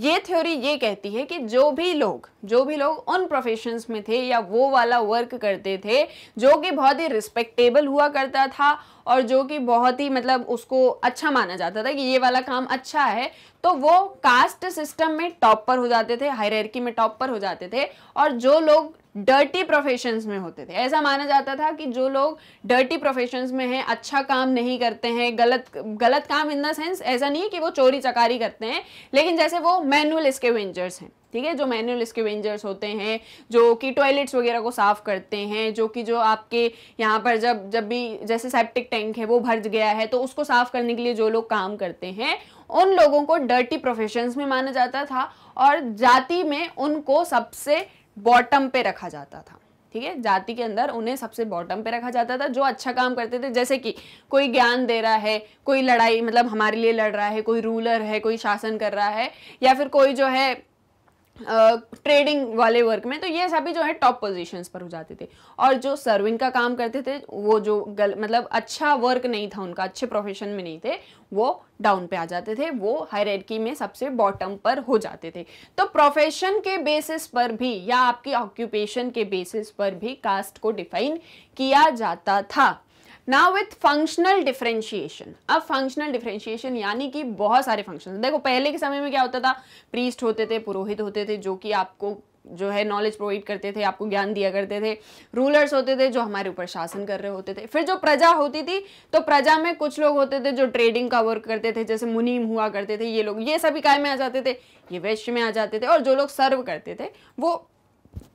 ये थ्योरी ये कहती है कि जो भी लोग जो भी लोग उन प्रोफेशंस में थे या वो वाला वर्क करते थे जो कि बहुत ही रिस्पेक्टेबल हुआ करता था और जो कि बहुत ही मतलब उसको अच्छा माना जाता था कि ये वाला काम अच्छा है तो वो कास्ट सिस्टम में टॉप पर हो जाते थे हायरकी में टॉप पर हो जाते थे और जो लोग डर्टी प्रोफेशंस में होते थे ऐसा माना जाता था कि जो लोग डर्टी प्रोफेशंस में हैं अच्छा काम नहीं करते हैं गलत गलत काम इन द सेंस ऐसा नहीं है कि वो चोरी चकारी करते हैं लेकिन जैसे वो मैनुअल स्केवेंजर्स हैं ठीक है जो मैनुअल स्केवेंजर्स होते हैं जो कि टॉयलेट्स वगैरह को साफ़ करते हैं जो कि जो आपके यहाँ पर जब जब भी जैसे सेप्टिक टैंक है वो भर गया है तो उसको साफ़ करने के लिए जो लोग काम करते हैं उन लोगों को डर्टी प्रोफेशंस में माना जाता था और जाति में उनको सबसे बॉटम पे रखा जाता था ठीक है जाति के अंदर उन्हें सबसे बॉटम पे रखा जाता था जो अच्छा काम करते थे जैसे कि कोई ज्ञान दे रहा है कोई लड़ाई मतलब हमारे लिए लड़ रहा है कोई रूलर है कोई शासन कर रहा है या फिर कोई जो है ट्रेडिंग uh, वाले वर्क में तो ये सभी जो है टॉप पोजीशंस पर हो जाते थे और जो सर्विंग का काम करते थे वो जो गल मतलब अच्छा वर्क नहीं था उनका अच्छे प्रोफेशन में नहीं थे वो डाउन पे आ जाते थे वो हायरकी में सबसे बॉटम पर हो जाते थे तो प्रोफेशन के बेसिस पर भी या आपकी ऑक्यूपेशन के बेसिस पर भी कास्ट को डिफाइन किया जाता था नाउ विथ फंक्शनल डिफ्रेंशिएशन अब फंक्शनल डिफ्रेंशिएशन यानी कि बहुत सारे फंक्शन देखो पहले के समय में क्या होता था प्रीस्ट होते थे पुरोहित होते थे जो कि आपको जो है नॉलेज प्रोवाइड करते थे आपको ज्ञान दिया करते थे रूलर्स होते थे जो हमारे ऊपर शासन कर रहे होते थे फिर जो प्रजा होती थी तो प्रजा में कुछ लोग होते थे जो ट्रेडिंग का वर्क करते थे जैसे मुनीम हुआ करते थे ये लोग ये सभी काय में आ जाते थे ये वैश्य में आ जाते थे और जो लोग सर्व करते थे वो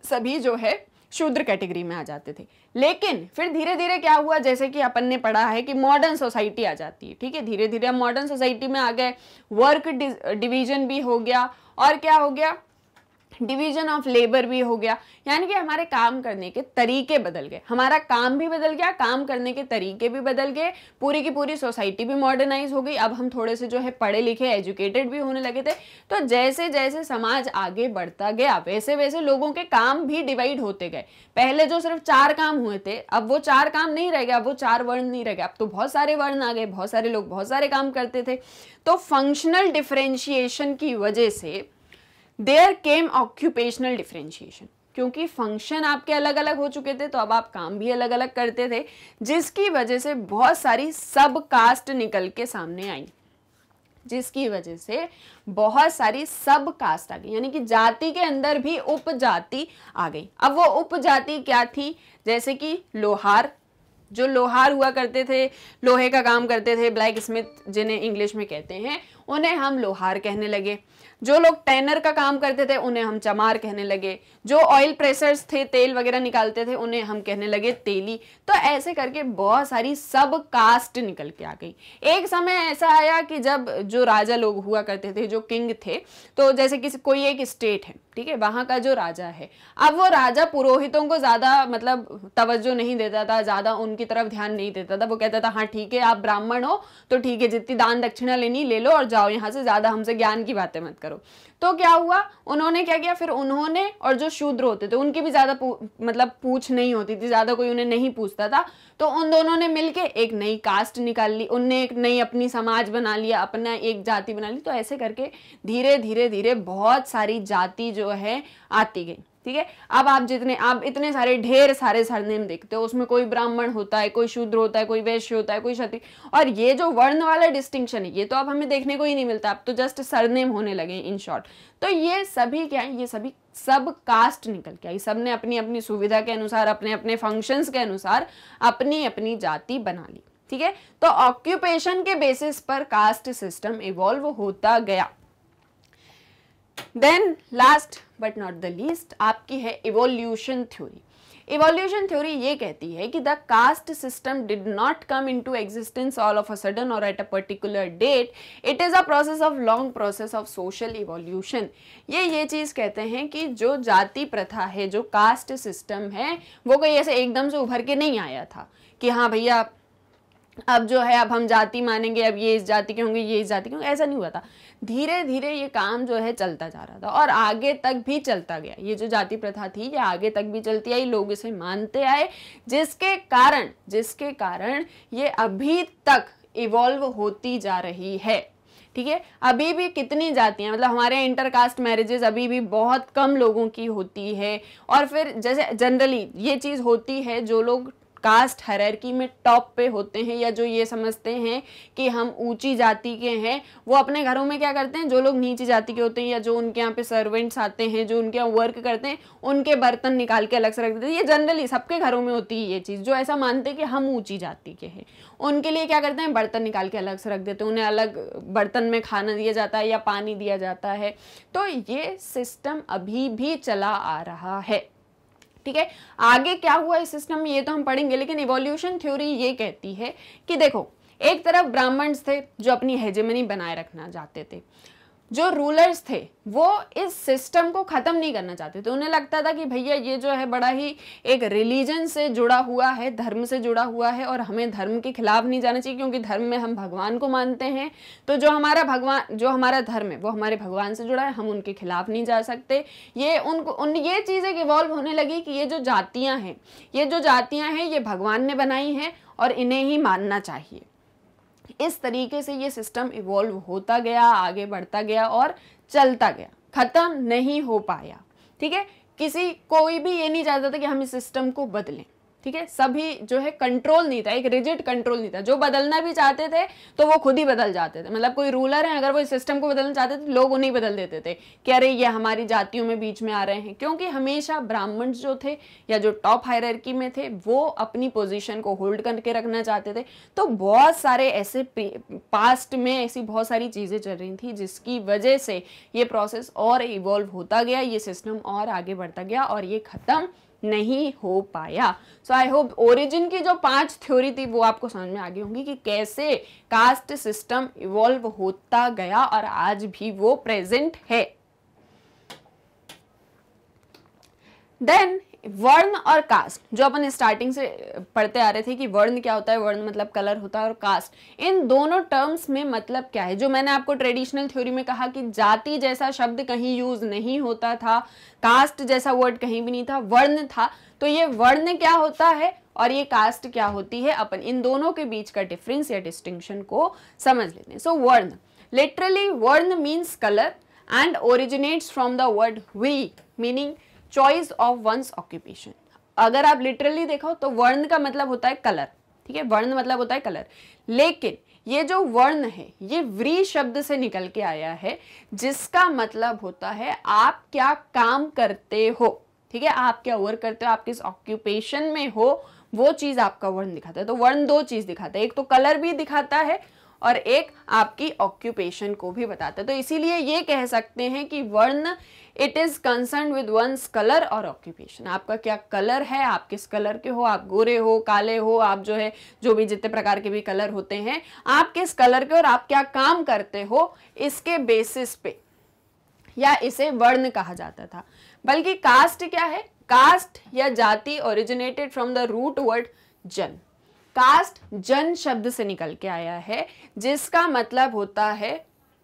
सभी जो है शूद्र कैटेगरी में आ जाते थे लेकिन फिर धीरे धीरे क्या हुआ जैसे कि अपन ने पढ़ा है कि मॉडर्न सोसाइटी आ जाती है ठीक है धीरे धीरे हम मॉडर्न सोसाइटी में आ गए वर्क डिवीजन भी हो गया और क्या हो गया डिवीजन ऑफ लेबर भी हो गया यानी कि हमारे काम करने के तरीके बदल गए हमारा काम भी बदल गया काम करने के तरीके भी बदल गए पूरी की पूरी सोसाइटी भी मॉडर्नाइज हो गई अब हम थोड़े से जो है पढ़े लिखे एजुकेटेड भी होने लगे थे तो जैसे जैसे समाज आगे बढ़ता गया वैसे वैसे लोगों के काम भी डिवाइड होते गए पहले जो सिर्फ चार काम हुए थे अब वो चार काम नहीं रह गया अब वो चार वर्ण नहीं रह गए अब तो बहुत सारे वर्ण आ गए बहुत सारे लोग बहुत सारे काम करते थे तो फंक्शनल डिफ्रेंशिएशन की वजह से देयर केम ऑक्यूपेशनल डिफ्रेंशिएशन क्योंकि फंक्शन आपके अलग अलग हो चुके थे तो अब आप काम भी अलग अलग करते थे जिसकी वजह से बहुत सारी सब कास्ट निकल के सामने आई जिसकी वजह से बहुत सारी सब कास्ट आ गई यानी कि जाति के अंदर भी उपजाति आ गई अब वो उपजाति क्या थी जैसे कि लोहार जो लोहार हुआ करते थे लोहे का काम करते थे ब्लैक स्मिथ जिन्हें इंग्लिश में कहते हैं उन्हें हम लोहार कहने लगे जो लोग टैनर का काम करते थे उन्हें हम चमार कहने लगे जो ऑयल प्रेसर्स थे तेल वगैरह निकालते थे उन्हें हम कहने लगे तेली तो ऐसे करके बहुत सारी सब कास्ट निकल के आ गई एक समय ऐसा आया कि जब जो राजा लोग हुआ करते थे जो किंग थे तो जैसे किसी कोई एक स्टेट है ठीक है वहाँ का जो राजा है अब वो राजा पुरोहितों को ज़्यादा मतलब तवज्जो नहीं देता था ज़्यादा उनकी तरफ ध्यान नहीं देता था वो कहता था हाँ ठीक है आप ब्राह्मण हो तो ठीक है जितनी दान दक्षिणा लेनी ले लो और जाओ यहाँ से ज़्यादा हमसे ज्ञान की बातें मत करो तो क्या हुआ उन्होंने क्या किया फिर उन्होंने और जो शूद्र होते थे उनकी भी ज़्यादा मतलब पूछ नहीं होती थी ज़्यादा कोई उन्हें नहीं पूछता था तो उन दोनों ने मिलके एक नई कास्ट निकाल ली उनने एक नई अपनी समाज बना लिया अपना एक जाति बना ली तो ऐसे करके धीरे धीरे धीरे बहुत सारी जाति जो है आती गई ठीक है अब आप जितने आप इतने सारे ढेर सारे सरनेम देखते हो उसमें कोई ब्राह्मण होता है कोई शूद्र होता है कोई वैश्य होता है कोई क्षति और ये जो वर्ण वाला डिस्टिंक्शन है ये तो अब हमें देखने को ही नहीं मिलता अब तो जस्ट सरनेम होने लगे इन शॉर्ट तो ये सभी क्या है ये सभी सब कास्ट निकल के आई सब ने अपनी अपनी सुविधा के अनुसार अपने अपने फंक्शंस के अनुसार अपनी अपनी जाति बना ली ठीक है तो ऑक्यूपेशन के बेसिस पर कास्ट सिस्टम इवॉल्व होता गया then last but not the least आपकी है इवोल्यूशन थ्योरी इवोल्यूशन थ्योरी ये कहती है कि the caste system did not come into existence all of a sudden और at a particular date it is a process of long process of social evolution ये ये चीज़ कहते हैं कि जो जाति प्रथा है जो कास्ट सिस्टम है वो कोई ऐसे एकदम से उभर के नहीं आया था कि हाँ भैया अब जो है अब हम जाति मानेंगे अब ये इस जाति के होंगे ये इस जाति के होंगे ऐसा नहीं हुआ था धीरे धीरे ये काम जो है चलता जा रहा था और आगे तक भी चलता गया ये जो जाति प्रथा थी ये आगे तक भी चलती आई लोग इसे मानते आए जिसके कारण जिसके कारण ये अभी तक इवॉल्व होती जा रही है ठीक है अभी भी कितनी जातियाँ मतलब हमारे इंटरकास्ट मैरिजेज अभी भी बहुत कम लोगों की होती है और फिर जैसे जनरली ये चीज़ होती है जो लोग कास्ट हररकी में टॉप पे होते हैं या जो ये समझते हैं कि हम ऊंची जाति के हैं वो अपने घरों में क्या करते हैं जो लोग नीची जाति के होते हैं या जो उनके यहाँ पे सर्वेंट्स आते हैं जो उनके यहाँ वर्क करते हैं उनके बर्तन निकाल के अलग से रख देते हैं ये जनरली सबके घरों में होती है ये चीज़ जो ऐसा मानते हैं कि हम ऊँची जाति के हैं उनके लिए क्या करते हैं बर्तन निकाल के अलग से रख देते हैं उन्हें अलग बर्तन में खाना दिया जाता है या पानी दिया जाता है तो ये सिस्टम अभी भी चला आ रहा है ठीक है आगे क्या हुआ इस सिस्टम में ये तो हम पढ़ेंगे लेकिन इवोल्यूशन थ्योरी ये कहती है कि देखो एक तरफ ब्राह्मण्स थे जो अपनी हेजेमनी बनाए रखना चाहते थे जो रूलर्स थे वो इस सिस्टम को ख़त्म नहीं करना चाहते थे उन्हें लगता था कि भैया ये जो है बड़ा ही एक रिलीजन से जुड़ा हुआ है धर्म से जुड़ा हुआ है और हमें धर्म के खिलाफ नहीं जाना चाहिए क्योंकि धर्म में हम भगवान को मानते हैं तो जो हमारा भगवान जो हमारा धर्म है वो हमारे भगवान से जुड़ा है हम उनके खिलाफ नहीं जा सकते ये उनको उन ये चीज़ें इवॉल्व होने लगी कि ये जो जातियाँ हैं ये जो जातियाँ हैं ये भगवान ने बनाई हैं और इन्हें ही मानना चाहिए इस तरीके से ये सिस्टम इवॉल्व होता गया आगे बढ़ता गया और चलता गया ख़त्म नहीं हो पाया ठीक है किसी कोई भी ये नहीं चाहता था कि हम इस सिस्टम को बदलें ठीक है सभी जो है कंट्रोल नहीं था एक रिजिड कंट्रोल नहीं था जो बदलना भी चाहते थे तो वो खुद ही बदल जाते थे मतलब कोई रूलर है अगर वो इस सिस्टम को बदलना चाहते थे तो लोग उन्हें बदल देते थे कि अरे ये हमारी जातियों में बीच में आ रहे हैं क्योंकि हमेशा ब्राह्मण जो थे या जो टॉप हायरकी में थे वो अपनी पोजिशन को होल्ड करके रखना चाहते थे तो बहुत सारे ऐसे पास्ट में ऐसी बहुत सारी चीज़ें चल रही थी जिसकी वजह से ये प्रोसेस और इवॉल्व होता गया ये सिस्टम और आगे बढ़ता गया और ये ख़त्म नहीं हो पाया सो आई होप ओरिजिन की जो पांच थ्योरी थी वो आपको समझ में आ गई होंगी कि कैसे कास्ट सिस्टम इवॉल्व होता गया और आज भी वो प्रेजेंट है देन वर्ण और कास्ट जो अपन स्टार्टिंग से पढ़ते आ रहे थे कि वर्ण क्या होता है वर्ण मतलब कलर होता है और कास्ट इन दोनों टर्म्स में मतलब क्या है जो मैंने आपको ट्रेडिशनल थ्योरी में कहा कि जाति जैसा शब्द कहीं यूज नहीं होता था कास्ट जैसा वर्ड कहीं भी नहीं था वर्ण था तो ये वर्ण क्या होता है और ये कास्ट क्या होती है अपन इन दोनों के बीच का डिफरेंस या डिस्टिंक्शन को समझ लेते हैं सो varna literally varna means colour and originates from the word वी meaning choice of one's occupation अगर आप लिटरली देखो तो वर्ण का मतलब होता है कलर ठीक है वर्ण मतलब होता है कलर लेकिन ये जो वर्ण है ये व्री शब्द से निकल के आया है जिसका मतलब होता है आप क्या काम करते हो ठीक है आप क्या वर्क करते हो आप किस ऑक्यूपेशन में हो वो चीज़ आपका वर्ण दिखाता है तो वर्ण दो चीज़ दिखाता है एक तो कलर भी दिखाता है और एक आपकी ऑक्यूपेशन को भी बताता है तो इसीलिए ये कह सकते हैं कि varna it is concern with one's colour और ऑक्यूपेशन आपका क्या कलर है आप किस कलर के हो आप गोरे हो काले हो आप जो है जो भी जितने प्रकार के भी कलर होते हैं आप किस कलर के और आप क्या काम करते हो इसके बेसिस पे या इसे वर्ण कहा जाता था बल्कि कास्ट क्या है कास्ट या जाति originated from the root word jan caste जन शब्द से निकल के आया है जिसका मतलब होता है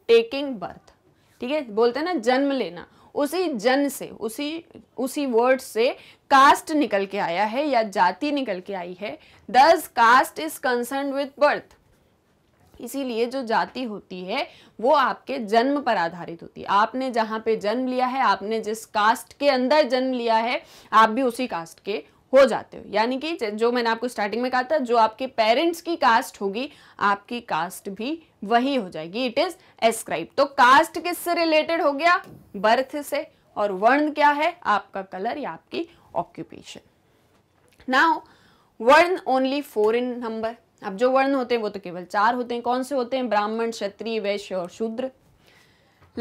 टेकिंग बर्थ ठीक है बोलते हैं ना जन्म लेना उसी जन से उसी उसी वर्ड से कास्ट निकल के आया है या जाति निकल के आई है thus caste is concern with birth इसीलिए जो जाति होती है वो आपके जन्म पर आधारित होती है आपने जहाँ पे जन्म लिया है आपने जिस कास्ट के अंदर जन्म लिया है आप भी उसी कास्ट के हो जाते हो यानी कि जो मैंने आपको स्टार्टिंग में कहा था जो आपके पेरेंट्स की कास्ट होगी आपकी कास्ट भी वही हो जाएगी इट इज एस्क्राइब तो कास्ट किससे रिलेटेड हो गया बर्थ से और वर्ण क्या है आपका कलर या आपकी occupation now varna only four in number अब जो वर्ण होते हैं वो तो केवल चार होते हैं कौन से होते हैं ब्राह्मण क्षत्रिय वैश्य और Shudra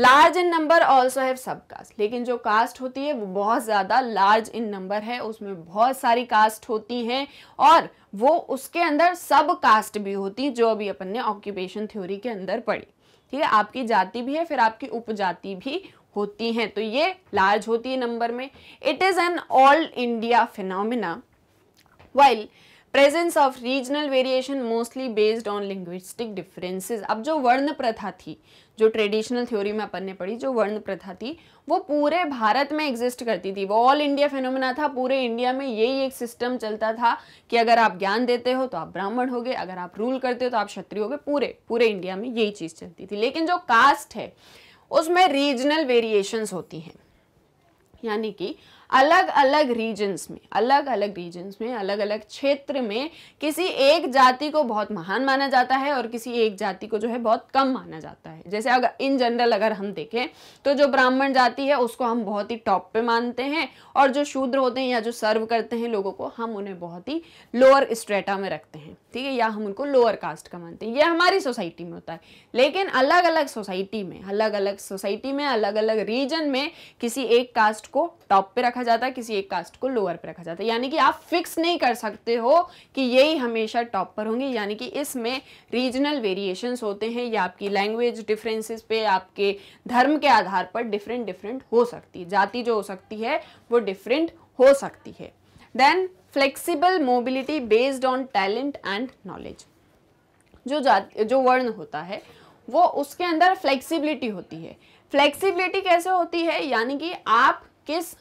large in number also have sub caste लेकिन जो कास्ट होती है वो बहुत ज़्यादा लार्ज इन नंबर है उसमें बहुत सारी कास्ट होती हैं और वो उसके अंदर सब कास्ट भी होती है जो अभी अपन ने ऑक्यूपेशन थ्योरी के अंदर पढ़ी ठीक है आपकी जाति भी है फिर आपकी उपजाति भी होती हैं तो ये लार्ज होती है नंबर में it is an all India phenomena while presence of regional variation mostly based on linguistic differences अब जो वर्ण प्रथा थी जो ट्रेडिशनल थ्योरी में अपन ने पढ़ी जो वर्ण प्रथा थी वो पूरे भारत में एग्जिस्ट करती थी वो ऑल इंडिया फेनोमेना था पूरे इंडिया में यही एक सिस्टम चलता था कि अगर आप ज्ञान देते हो तो आप ब्राह्मण हो गए अगर आप रूल करते हो तो आप क्षत्रिय हो गए पूरे पूरे इंडिया में यही चीज़ चलती थी लेकिन जो कास्ट है उसमें रीजनल वेरिएशंस होती हैं यानी कि अलग अलग रीजन्स में अलग अलग रीजन्स में अलग अलग क्षेत्र में किसी एक जाति को बहुत महान माना जाता है और किसी एक जाति को जो है बहुत कम माना जाता है जैसे अगर इन जनरल अगर हम देखें तो जो ब्राह्मण जाति है उसको हम बहुत ही टॉप पे मानते हैं और जो शूद्र होते हैं या जो सर्व करते हैं लोगों को हम उन्हें बहुत ही लोअर स्ट्रेटा में रखते हैं ठीक है या हम उनको लोअर कास्ट का मानते हैं ये हमारी सोसाइटी में होता है लेकिन अलग अलग सोसाइटी में अलग अलग सोसाइटी में अलग अलग रीजन में किसी एक कास्ट को टॉप पे रखा रखा जाता है किसी एक कास्ट को लोअर पे रखा जाता है यानी कि आप फिक्स नहीं कर सकते हो कि यही हमेशा टॉप पर होंगे यानी कि इसमें रीजनल वेरिएशंस होते हैं या आपकी लैंग्वेज डिफरेंसेस पे आपके धर्म के आधार पर डिफरेंट डिफरेंट हो सकती है जाति जो हो सकती है वो डिफरेंट हो सकती है then flexible mobility based on talent and knowledge जो जो वर्ण होता है वो उसके अंदर फ्लेक्सीबिलिटी होती है फ्लेक्सीबिलिटी कैसे होती है यानी कि आप किस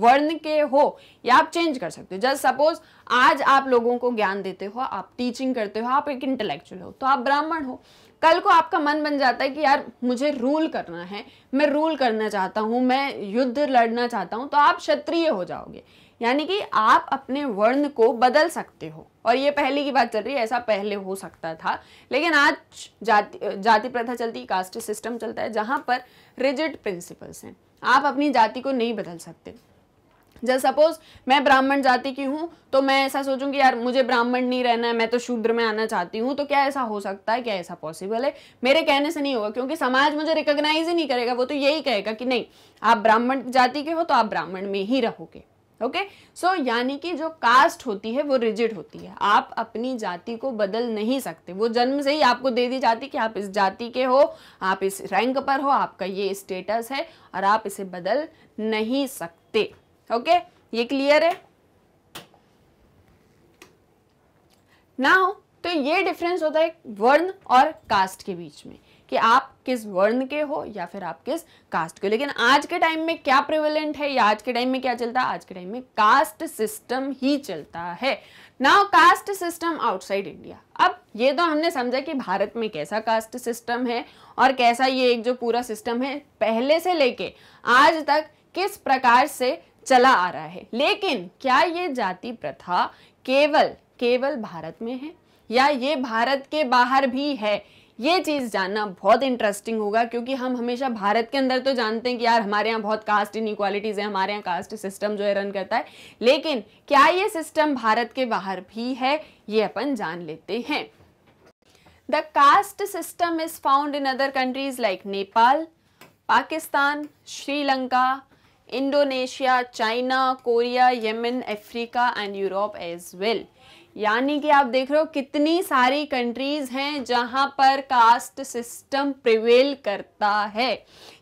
वर्ण के हो या आप चेंज कर सकते हो जस्ट सपोज आज आप लोगों को ज्ञान देते हो आप टीचिंग करते हो आप एक इंटेलेक्चुअल हो तो आप ब्राह्मण हो कल को आपका मन बन जाता है कि यार मुझे रूल करना है मैं रूल करना चाहता हूँ मैं युद्ध लड़ना चाहता हूँ तो आप क्षत्रिय हो जाओगे यानी कि आप अपने वर्ण को बदल सकते हो और ये पहले की बात चल रही है ऐसा पहले हो सकता था लेकिन आज जाति जाति प्रथा चलती कास्ट सिस्टम चलता है जहाँ पर रिजिड प्रिंसिपल्स हैं आप अपनी जाति को नहीं बदल सकते जैसे सपोज मैं ब्राह्मण जाति की हूँ तो मैं ऐसा सोचूं कि यार मुझे ब्राह्मण नहीं रहना है मैं तो शूद्र में आना चाहती हूँ तो क्या ऐसा हो सकता है क्या ऐसा पॉसिबल है मेरे कहने से नहीं होगा क्योंकि समाज मुझे रिकॉग्नाइज ही नहीं करेगा वो तो यही कहेगा कि नहीं आप ब्राह्मण जाति के हो तो आप ब्राह्मण में ही रहोगे ओके सो यानी कि जो कास्ट होती है वो रिजिड होती है आप अपनी जाति को बदल नहीं सकते वो जन्म से ही आपको दे दी जाती कि आप इस जाति के हो आप इस रैंक पर हो आपका ये स्टेटस है और आप इसे बदल नहीं सकते ओके ये क्लियर है नाउ तो ये डिफरेंस होता है वर्ण और कास्ट के बीच में कि आप किस वर्ण के हो या फिर आप किस कास्ट के हो लेकिन आज के टाइम में क्या प्रिवेलेंट है या आज के टाइम में क्या चलता है आज के टाइम में कास्ट सिस्टम ही चलता है now caste system outside India अब ये तो हमने समझा कि भारत में कैसा कास्ट सिस्टम है और कैसा ये एक जो पूरा सिस्टम है पहले से लेके आज तक किस प्रकार से चला आ रहा है लेकिन क्या ये जाति प्रथा केवल केवल भारत में है या ये भारत के बाहर भी है ये चीज़ जानना बहुत इंटरेस्टिंग होगा क्योंकि हम हमेशा भारत के अंदर तो जानते हैं कि यार हमारे यहाँ बहुत कास्ट इनक्वालिटीज़ है हमारे यहाँ कास्ट सिस्टम जो है रन करता है लेकिन क्या ये सिस्टम भारत के बाहर भी है ये अपन जान लेते हैं the caste system is found in other countries like Nepal Pakistan Sri Lanka Indonesia, China, Korea, Yemen, Africa and Europe as well. यानी कि आप देख रहे हो कितनी सारी कंट्रीज हैं जहां पर कास्ट सिस्टम प्रिवेल करता है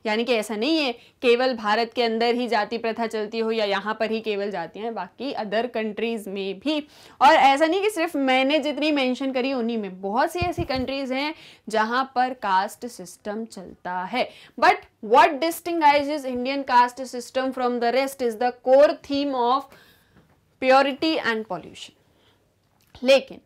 यानी कि ऐसा नहीं है केवल भारत के अंदर ही जाति प्रथा चलती हो या यहाँ पर ही केवल जाती हैं बाकी अदर कंट्रीज़ में भी और ऐसा नहीं कि सिर्फ मैंने जितनी मेंशन करी उन्हीं में बहुत सी ऐसी कंट्रीज़ हैं जहाँ पर कास्ट सिस्टम चलता है but what distinguish Indian caste system from the rest is the core theme of purity and pollution लेकिन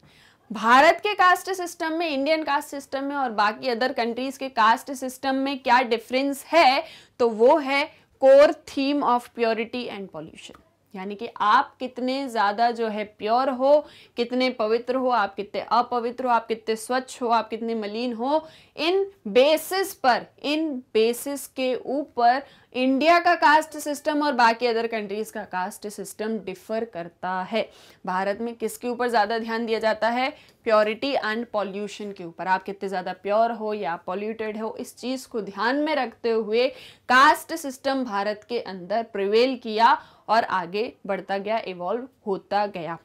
भारत के कास्ट सिस्टम में इंडियन कास्ट सिस्टम में और बाकी अदर कंट्रीज के कास्ट सिस्टम में क्या डिफरेंस है तो वो है core theme of purity and pollution यानी कि आप कितने ज़्यादा जो है प्योर हो कितने पवित्र हो आप कितने अपवित्र हो आप कितने स्वच्छ हो आप कितने मलिन हो इन बेसिस पर इन बेसिस के ऊपर इंडिया का कास्ट सिस्टम और बाकी अदर कंट्रीज का कास्ट सिस्टम डिफर करता है भारत में किसके ऊपर ज़्यादा ध्यान दिया जाता है प्योरिटी एंड पॉल्यूशन के ऊपर आप कितने ज़्यादा प्योर हो या पॉल्यूटेड हो इस चीज़ को ध्यान में रखते हुए कास्ट सिस्टम भारत के अंदर प्रिवेल किया और आगे बढ़ता गया इवॉल्व होता गया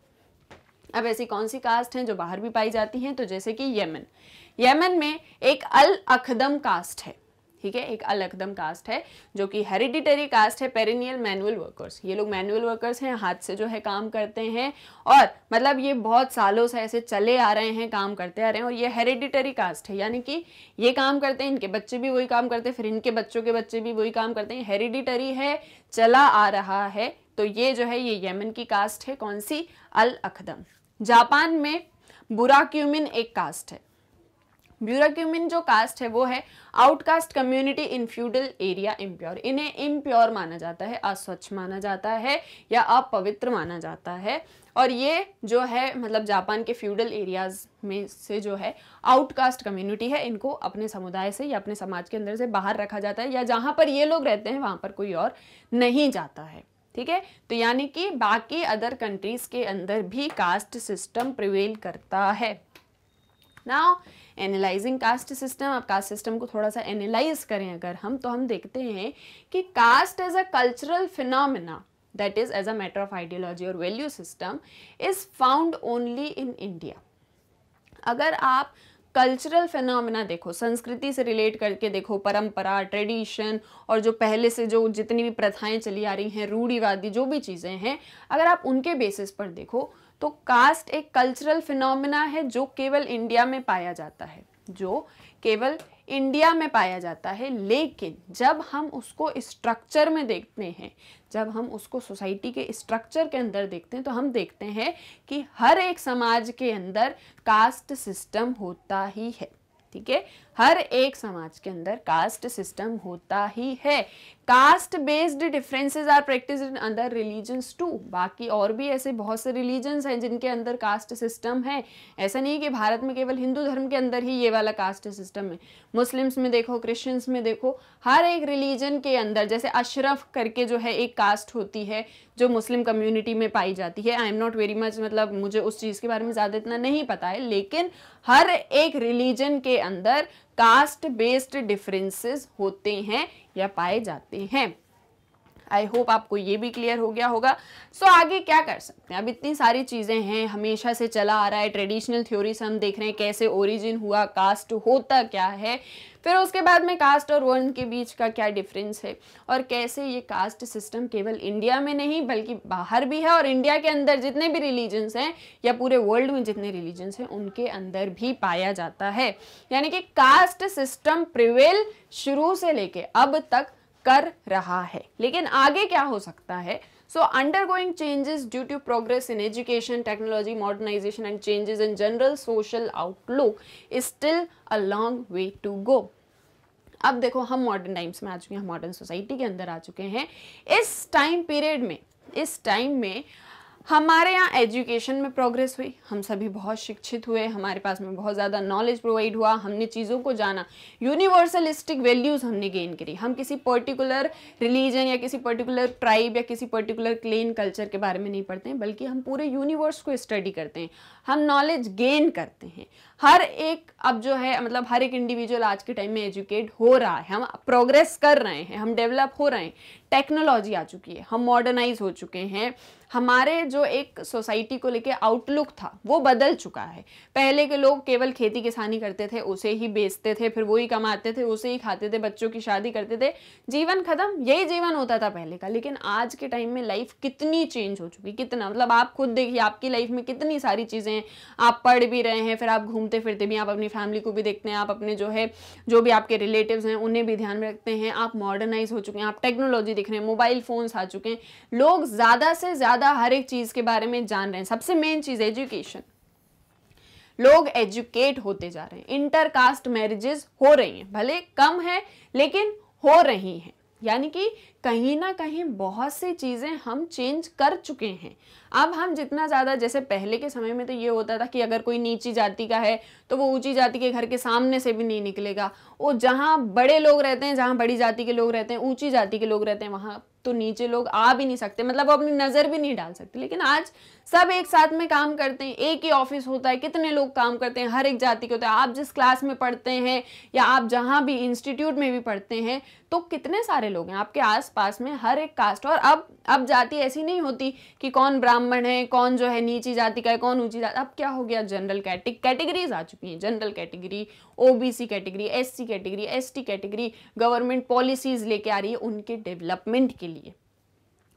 अब ऐसी कौन सी कास्ट हैं जो बाहर भी पाई जाती हैं तो जैसे कि यमन यमन में एक अल अखदम कास्ट है ठीक है एक अलकदम कास्ट है जो कि हेरिडिटरी कास्ट है पेरिनियल मैनुअल वर्कर्स ये लोग मैनुअल वर्कर्स हैं हाथ से जो है काम करते हैं और मतलब ये बहुत सालों से ऐसे चले आ रहे हैं काम करते आ रहे हैं और ये हेरिडिटरी कास्ट है यानी कि ये काम करते हैं इनके बच्चे भी वही काम करते हैं फिर इनके बच्चों के बच्चे भी वही काम करते हैं हेरिडिटरी है चला आ रहा है तो ये जो है ये यमन की कास्ट है कौन सी अल अखदम जापान में बुराक्यूमिन एक कास्ट है ब्यूराक्यूमिन जो कास्ट है वो है outcaste community in feudal area impure इन्हें इम्प्योर माना जाता है अस्वच्छ माना जाता है या अपवित्र माना जाता है और ये जो है मतलब जापान के फ्यूडल एरियाज में से जो है आउटकास्ट कम्युनिटी है इनको अपने समुदाय से या अपने समाज के अंदर से बाहर रखा जाता है या जहाँ पर ये लोग रहते हैं वहाँ पर कोई और नहीं जाता है ठीक है तो यानी कि बाकी अदर कंट्रीज के अंदर भी कास्ट सिस्टम प्रिवेल करता है नाउ एनालाइजिंग कास्ट सिस्टम आप कास्ट सिस्टम को थोड़ा सा एनालाइज करें अगर हम तो हम देखते हैं कि caste as a cultural phenomena that is as a matter of ideology और value system is found only in India अगर आप कल्चरल फिनोमिना देखो संस्कृति से रिलेट करके देखो परंपरा ट्रेडिशन और जो पहले से जो जितनी भी प्रथाएं चली आ रही हैं रूढ़ीवादी जो भी चीज़ें हैं अगर आप उनके बेसिस पर देखो तो कास्ट एक कल्चरल फिनोमिना है जो केवल इंडिया में पाया जाता है जो केवल इंडिया में पाया जाता है लेकिन जब हम उसको स्ट्रक्चर में देखते हैं जब हम उसको सोसाइटी के स्ट्रक्चर के अंदर देखते हैं तो हम देखते हैं कि हर एक समाज के अंदर कास्ट सिस्टम होता ही है ठीक है हर एक समाज के अंदर कास्ट सिस्टम होता ही है caste based differences are practice in other religions too बाकी और भी ऐसे बहुत से रिलीजन्स हैं जिनके अंदर कास्ट सिस्टम है ऐसा नहीं कि भारत में केवल हिंदू धर्म के अंदर ही ये वाला कास्ट सिस्टम है मुस्लिम्स में देखो क्रिश्चियंस में देखो हर एक रिलीजन के अंदर जैसे अशरफ करके जो है एक कास्ट होती है जो मुस्लिम कम्युनिटी में पाई जाती है I am not very much मतलब मुझे उस चीज़ के बारे में ज़्यादा इतना नहीं पता है लेकिन हर एक रिलीजन के अंदर कास्ट बेस्ड डिफरेंसेस होते हैं या पाए जाते हैं आई होप आपको ये भी क्लियर हो गया होगा सो so, आगे क्या कर सकते हैं अब इतनी सारी चीज़ें हैं हमेशा से चला आ रहा है ट्रेडिशनल थ्योरी से हम देख रहे हैं कैसे ओरिजिन हुआ कास्ट होता क्या है फिर उसके बाद में कास्ट और वर्ण के बीच का क्या डिफरेंस है और कैसे ये कास्ट सिस्टम केवल इंडिया में नहीं बल्कि बाहर भी है और इंडिया के अंदर जितने भी रिलीजन्स हैं या पूरे वर्ल्ड में जितने रिलीजन्स हैं उनके अंदर भी पाया जाता है यानी कि कास्ट सिस्टम प्रिवेल शुरू से लेके अब तक कर रहा है लेकिन आगे क्या हो सकता है so undergoing changes due to progress in education technology modernisation and changes in general social outlook is still a long way to go अब देखो हम मॉडर्न टाइम्स में आ चुके हैं मॉडर्न सोसाइटी के अंदर आ चुके हैं इस टाइम पीरियड में इस टाइम में हमारे यहाँ एजुकेशन में प्रोग्रेस हुई हम सभी बहुत शिक्षित हुए हमारे पास में बहुत ज़्यादा नॉलेज प्रोवाइड हुआ हमने चीज़ों को जाना यूनिवर्सलिस्टिक वैल्यूज़ हमने गेन करी हम किसी पर्टिकुलर रिलीजन या किसी पर्टिकुलर ट्राइब या किसी पर्टिकुलर क्लेन कल्चर के बारे में नहीं पढ़ते हैं बल्कि हम पूरे यूनिवर्स को स्टडी करते हैं हम नॉलेज गेन करते हैं हर एक अब जो है मतलब हर एक इंडिविजुअल आज के टाइम में एजुकेट हो रहा है हम प्रोग्रेस कर रहे हैं हम डेवलप हो रहे हैं टेक्नोलॉजी आ चुकी है हम मॉडर्नाइज हो चुके हैं हमारे जो एक सोसाइटी को लेके आउटलुक था वो बदल चुका है पहले के लोग केवल खेती किसानी करते थे उसे ही बेचते थे फिर वही कमाते थे उसे ही खाते थे बच्चों की शादी करते थे जीवन ख़त्म यही जीवन होता था पहले का लेकिन आज के टाइम में लाइफ कितनी चेंज हो चुकी कितना मतलब आप खुद देखिए आपकी लाइफ में कितनी सारी चीज़ें आप पढ़ भी रहे हैं फिर आप घूम घूमते फिरते भी आप अपनी फैमिली को भी देखते हैं आप अपने जो है जो भी आपके रिलेटिव हैं उन्हें भी ध्यान में रखते हैं आप मॉडर्नाइज हो चुके हैं आप टेक्नोलॉजी दिख रहे हैं मोबाइल फ़ोन्स आ चुके हैं लोग ज़्यादा से ज़्यादा हर एक चीज़ के बारे में जान रहे हैं सबसे मेन चीज़ एजुकेशन लोग एजुकेट होते जा रहे हैं इंटर कास्ट मैरिजेस हो रही हैं भले कम है लेकिन हो रही हैं यानी कि कहीं ना कहीं बहुत सी चीज़ें हम चेंज कर चुके हैं अब हम जितना ज़्यादा जैसे पहले के समय में तो ये होता था कि अगर कोई नीची जाति का है तो वो ऊंची जाति के घर के सामने से भी नहीं निकलेगा वो जहाँ बड़े लोग रहते हैं जहाँ बड़ी जाति के लोग रहते हैं ऊंची जाति के लोग रहते हैं वहाँ तो नीचे लोग आ भी नहीं सकते मतलब वो अपनी नज़र भी नहीं डाल सकते लेकिन आज सब एक साथ में काम करते हैं एक ही ऑफिस होता है कितने लोग काम करते हैं हर एक जाति के होते हैं आप जिस क्लास में पढ़ते हैं या आप जहाँ भी इंस्टीट्यूट में भी पढ़ते हैं तो कितने सारे लोग हैं आपके आस आसपास में हर एक कास्ट और अब अब जाति ऐसी नहीं होती कि कौन ब्राह्मण है कौन जो है नीची जाति का है कौन ऊंची जाति अब क्या हो गया जनरल कैटेग कैटेगरीज आ चुकी हैं general category OBC category SC category ST category government policies लेके आ रही है उनके डेवलपमेंट के लिए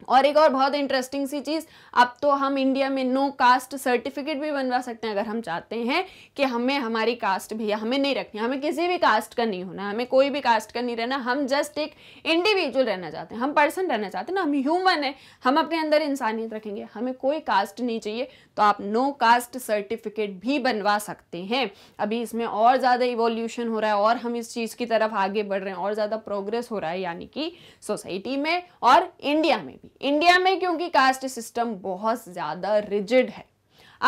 और एक और बहुत इंटरेस्टिंग सी चीज़ अब तो हम इंडिया में नो कास्ट सर्टिफिकेट भी बनवा सकते हैं अगर हम चाहते हैं कि हमें हमारी कास्ट भी हमें नहीं रखनी हमें किसी भी कास्ट का नहीं होना हमें कोई भी कास्ट का नहीं रहना हम जस्ट एक इंडिविजुअल रहना चाहते हैं हम पर्सन रहना चाहते हैं ना हम ह्यूमन है हम अपने अंदर इंसानियत रखेंगे हमें कोई कास्ट नहीं चाहिए तो आप नो कास्ट सर्टिफिकेट भी बनवा सकते हैं अभी इसमें और ज़्यादा इवोल्यूशन हो रहा है और हम इस चीज़ की तरफ आगे बढ़ रहे हैं और ज़्यादा प्रोग्रेस हो रहा है यानी कि सोसाइटी में और इंडिया में भी इंडिया में क्योंकि कास्ट सिस्टम बहुत ज़्यादा रिजिड है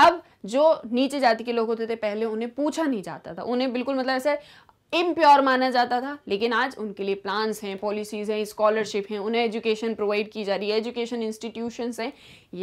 अब जो नीचे जाति के लोग होते थे पहले उन्हें पूछा नहीं जाता था उन्हें बिल्कुल मतलब ऐसे इम्प्योर माना जाता था लेकिन आज उनके लिए प्लान्स हैं पॉलिसीज़ हैं स्कॉलरशिप हैं उन्हें एजुकेशन प्रोवाइड की जा रही है एजुकेशन इंस्टीट्यूशंस हैं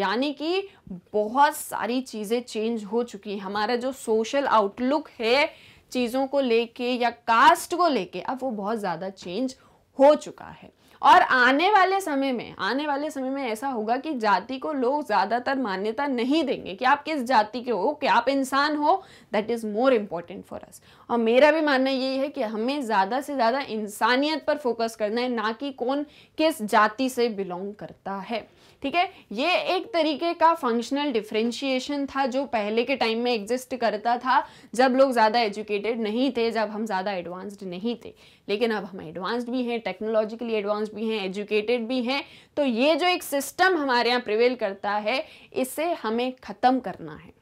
यानी कि बहुत सारी चीज़ें चेंज हो चुकी हैं हमारा जो सोशल आउटलुक है चीज़ों को लेके या कास्ट को लेके अब वो बहुत ज़्यादा चेंज हो चुका है और आने वाले समय में आने वाले समय में ऐसा होगा कि जाति को लोग ज़्यादातर मान्यता नहीं देंगे कि आप किस जाति के हो कि आप इंसान हो that is more important for us और मेरा भी मानना यही है कि हमें ज़्यादा से ज़्यादा इंसानियत पर फोकस करना है ना कि कौन किस जाति से बिलोंग करता है ठीक है ये एक तरीके का फंक्शनल डिफ्रेंशिएशन था जो पहले के टाइम में एग्जिस्ट करता था जब लोग ज़्यादा एजुकेटेड नहीं थे जब हम ज़्यादा एडवांस्ड नहीं थे लेकिन अब हम एडवांस्ड भी हैं टेक्नोलॉजिकली एडवांस्ड भी हैं एजुकेटेड भी हैं तो ये जो एक सिस्टम हमारे यहाँ प्रिवेल करता है इसे हमें ख़त्म करना है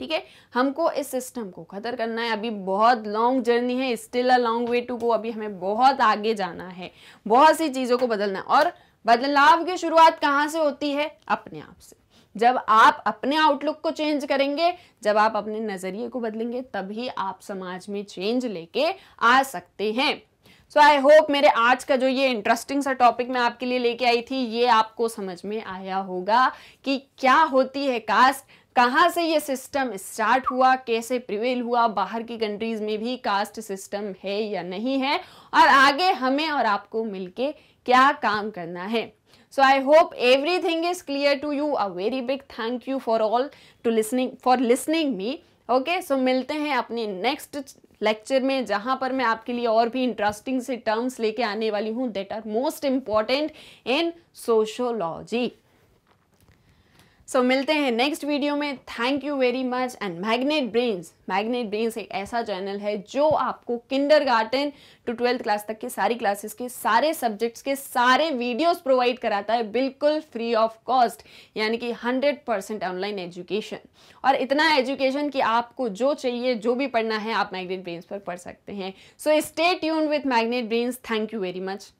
ठीक है हमको इस सिस्टम को खतर करना है अभी बहुत लॉन्ग जर्नी है still a long way to go अभी हमें बहुत आगे जाना है बहुत सी चीज़ों को बदलना है और बदलाव की शुरुआत कहाँ से होती है अपने आप से जब आप अपने आउटलुक को चेंज करेंगे जब आप अपने नजरिए को बदलेंगे तभी आप समाज में चेंज लेके आ सकते हैं सो आई होप मेरे आज का जो ये इंटरेस्टिंग सा टॉपिक मैं आपके लिए लेके आई थी ये आपको समझ में आया होगा कि क्या होती है कास्ट कहाँ से ये सिस्टम स्टार्ट हुआ कैसे प्रिवेल हुआ बाहर की कंट्रीज में भी कास्ट सिस्टम है या नहीं है और आगे हमें और आपको मिलके क्या काम करना है so I hope everything is clear to you a very big thank you for all to listening for listening me okay so मिलते हैं अपने नेक्स्ट लेक्चर में जहां पर मैं आपके लिए और भी इंटरेस्टिंग से टर्म्स लेके आने वाली हूँ that are most important in sociology so so, मिलते हैं नेक्स्ट वीडियो में thank you very much and Magnet Brains Magnet Brains एक ऐसा चैनल है जो आपको kindergarten to twelfth class तक के सारी क्लासेस के सारे सब्जेक्ट्स के सारे वीडियोस प्रोवाइड कराता है बिल्कुल फ्री ऑफ कॉस्ट यानी कि 100 परसेंट ऑनलाइन एजुकेशन और इतना एजुकेशन कि आपको जो चाहिए जो भी पढ़ना है आप मैग्नेट ब्रेन्स पर पढ़ सकते हैं so stay tuned with Magnet Brains thank you very much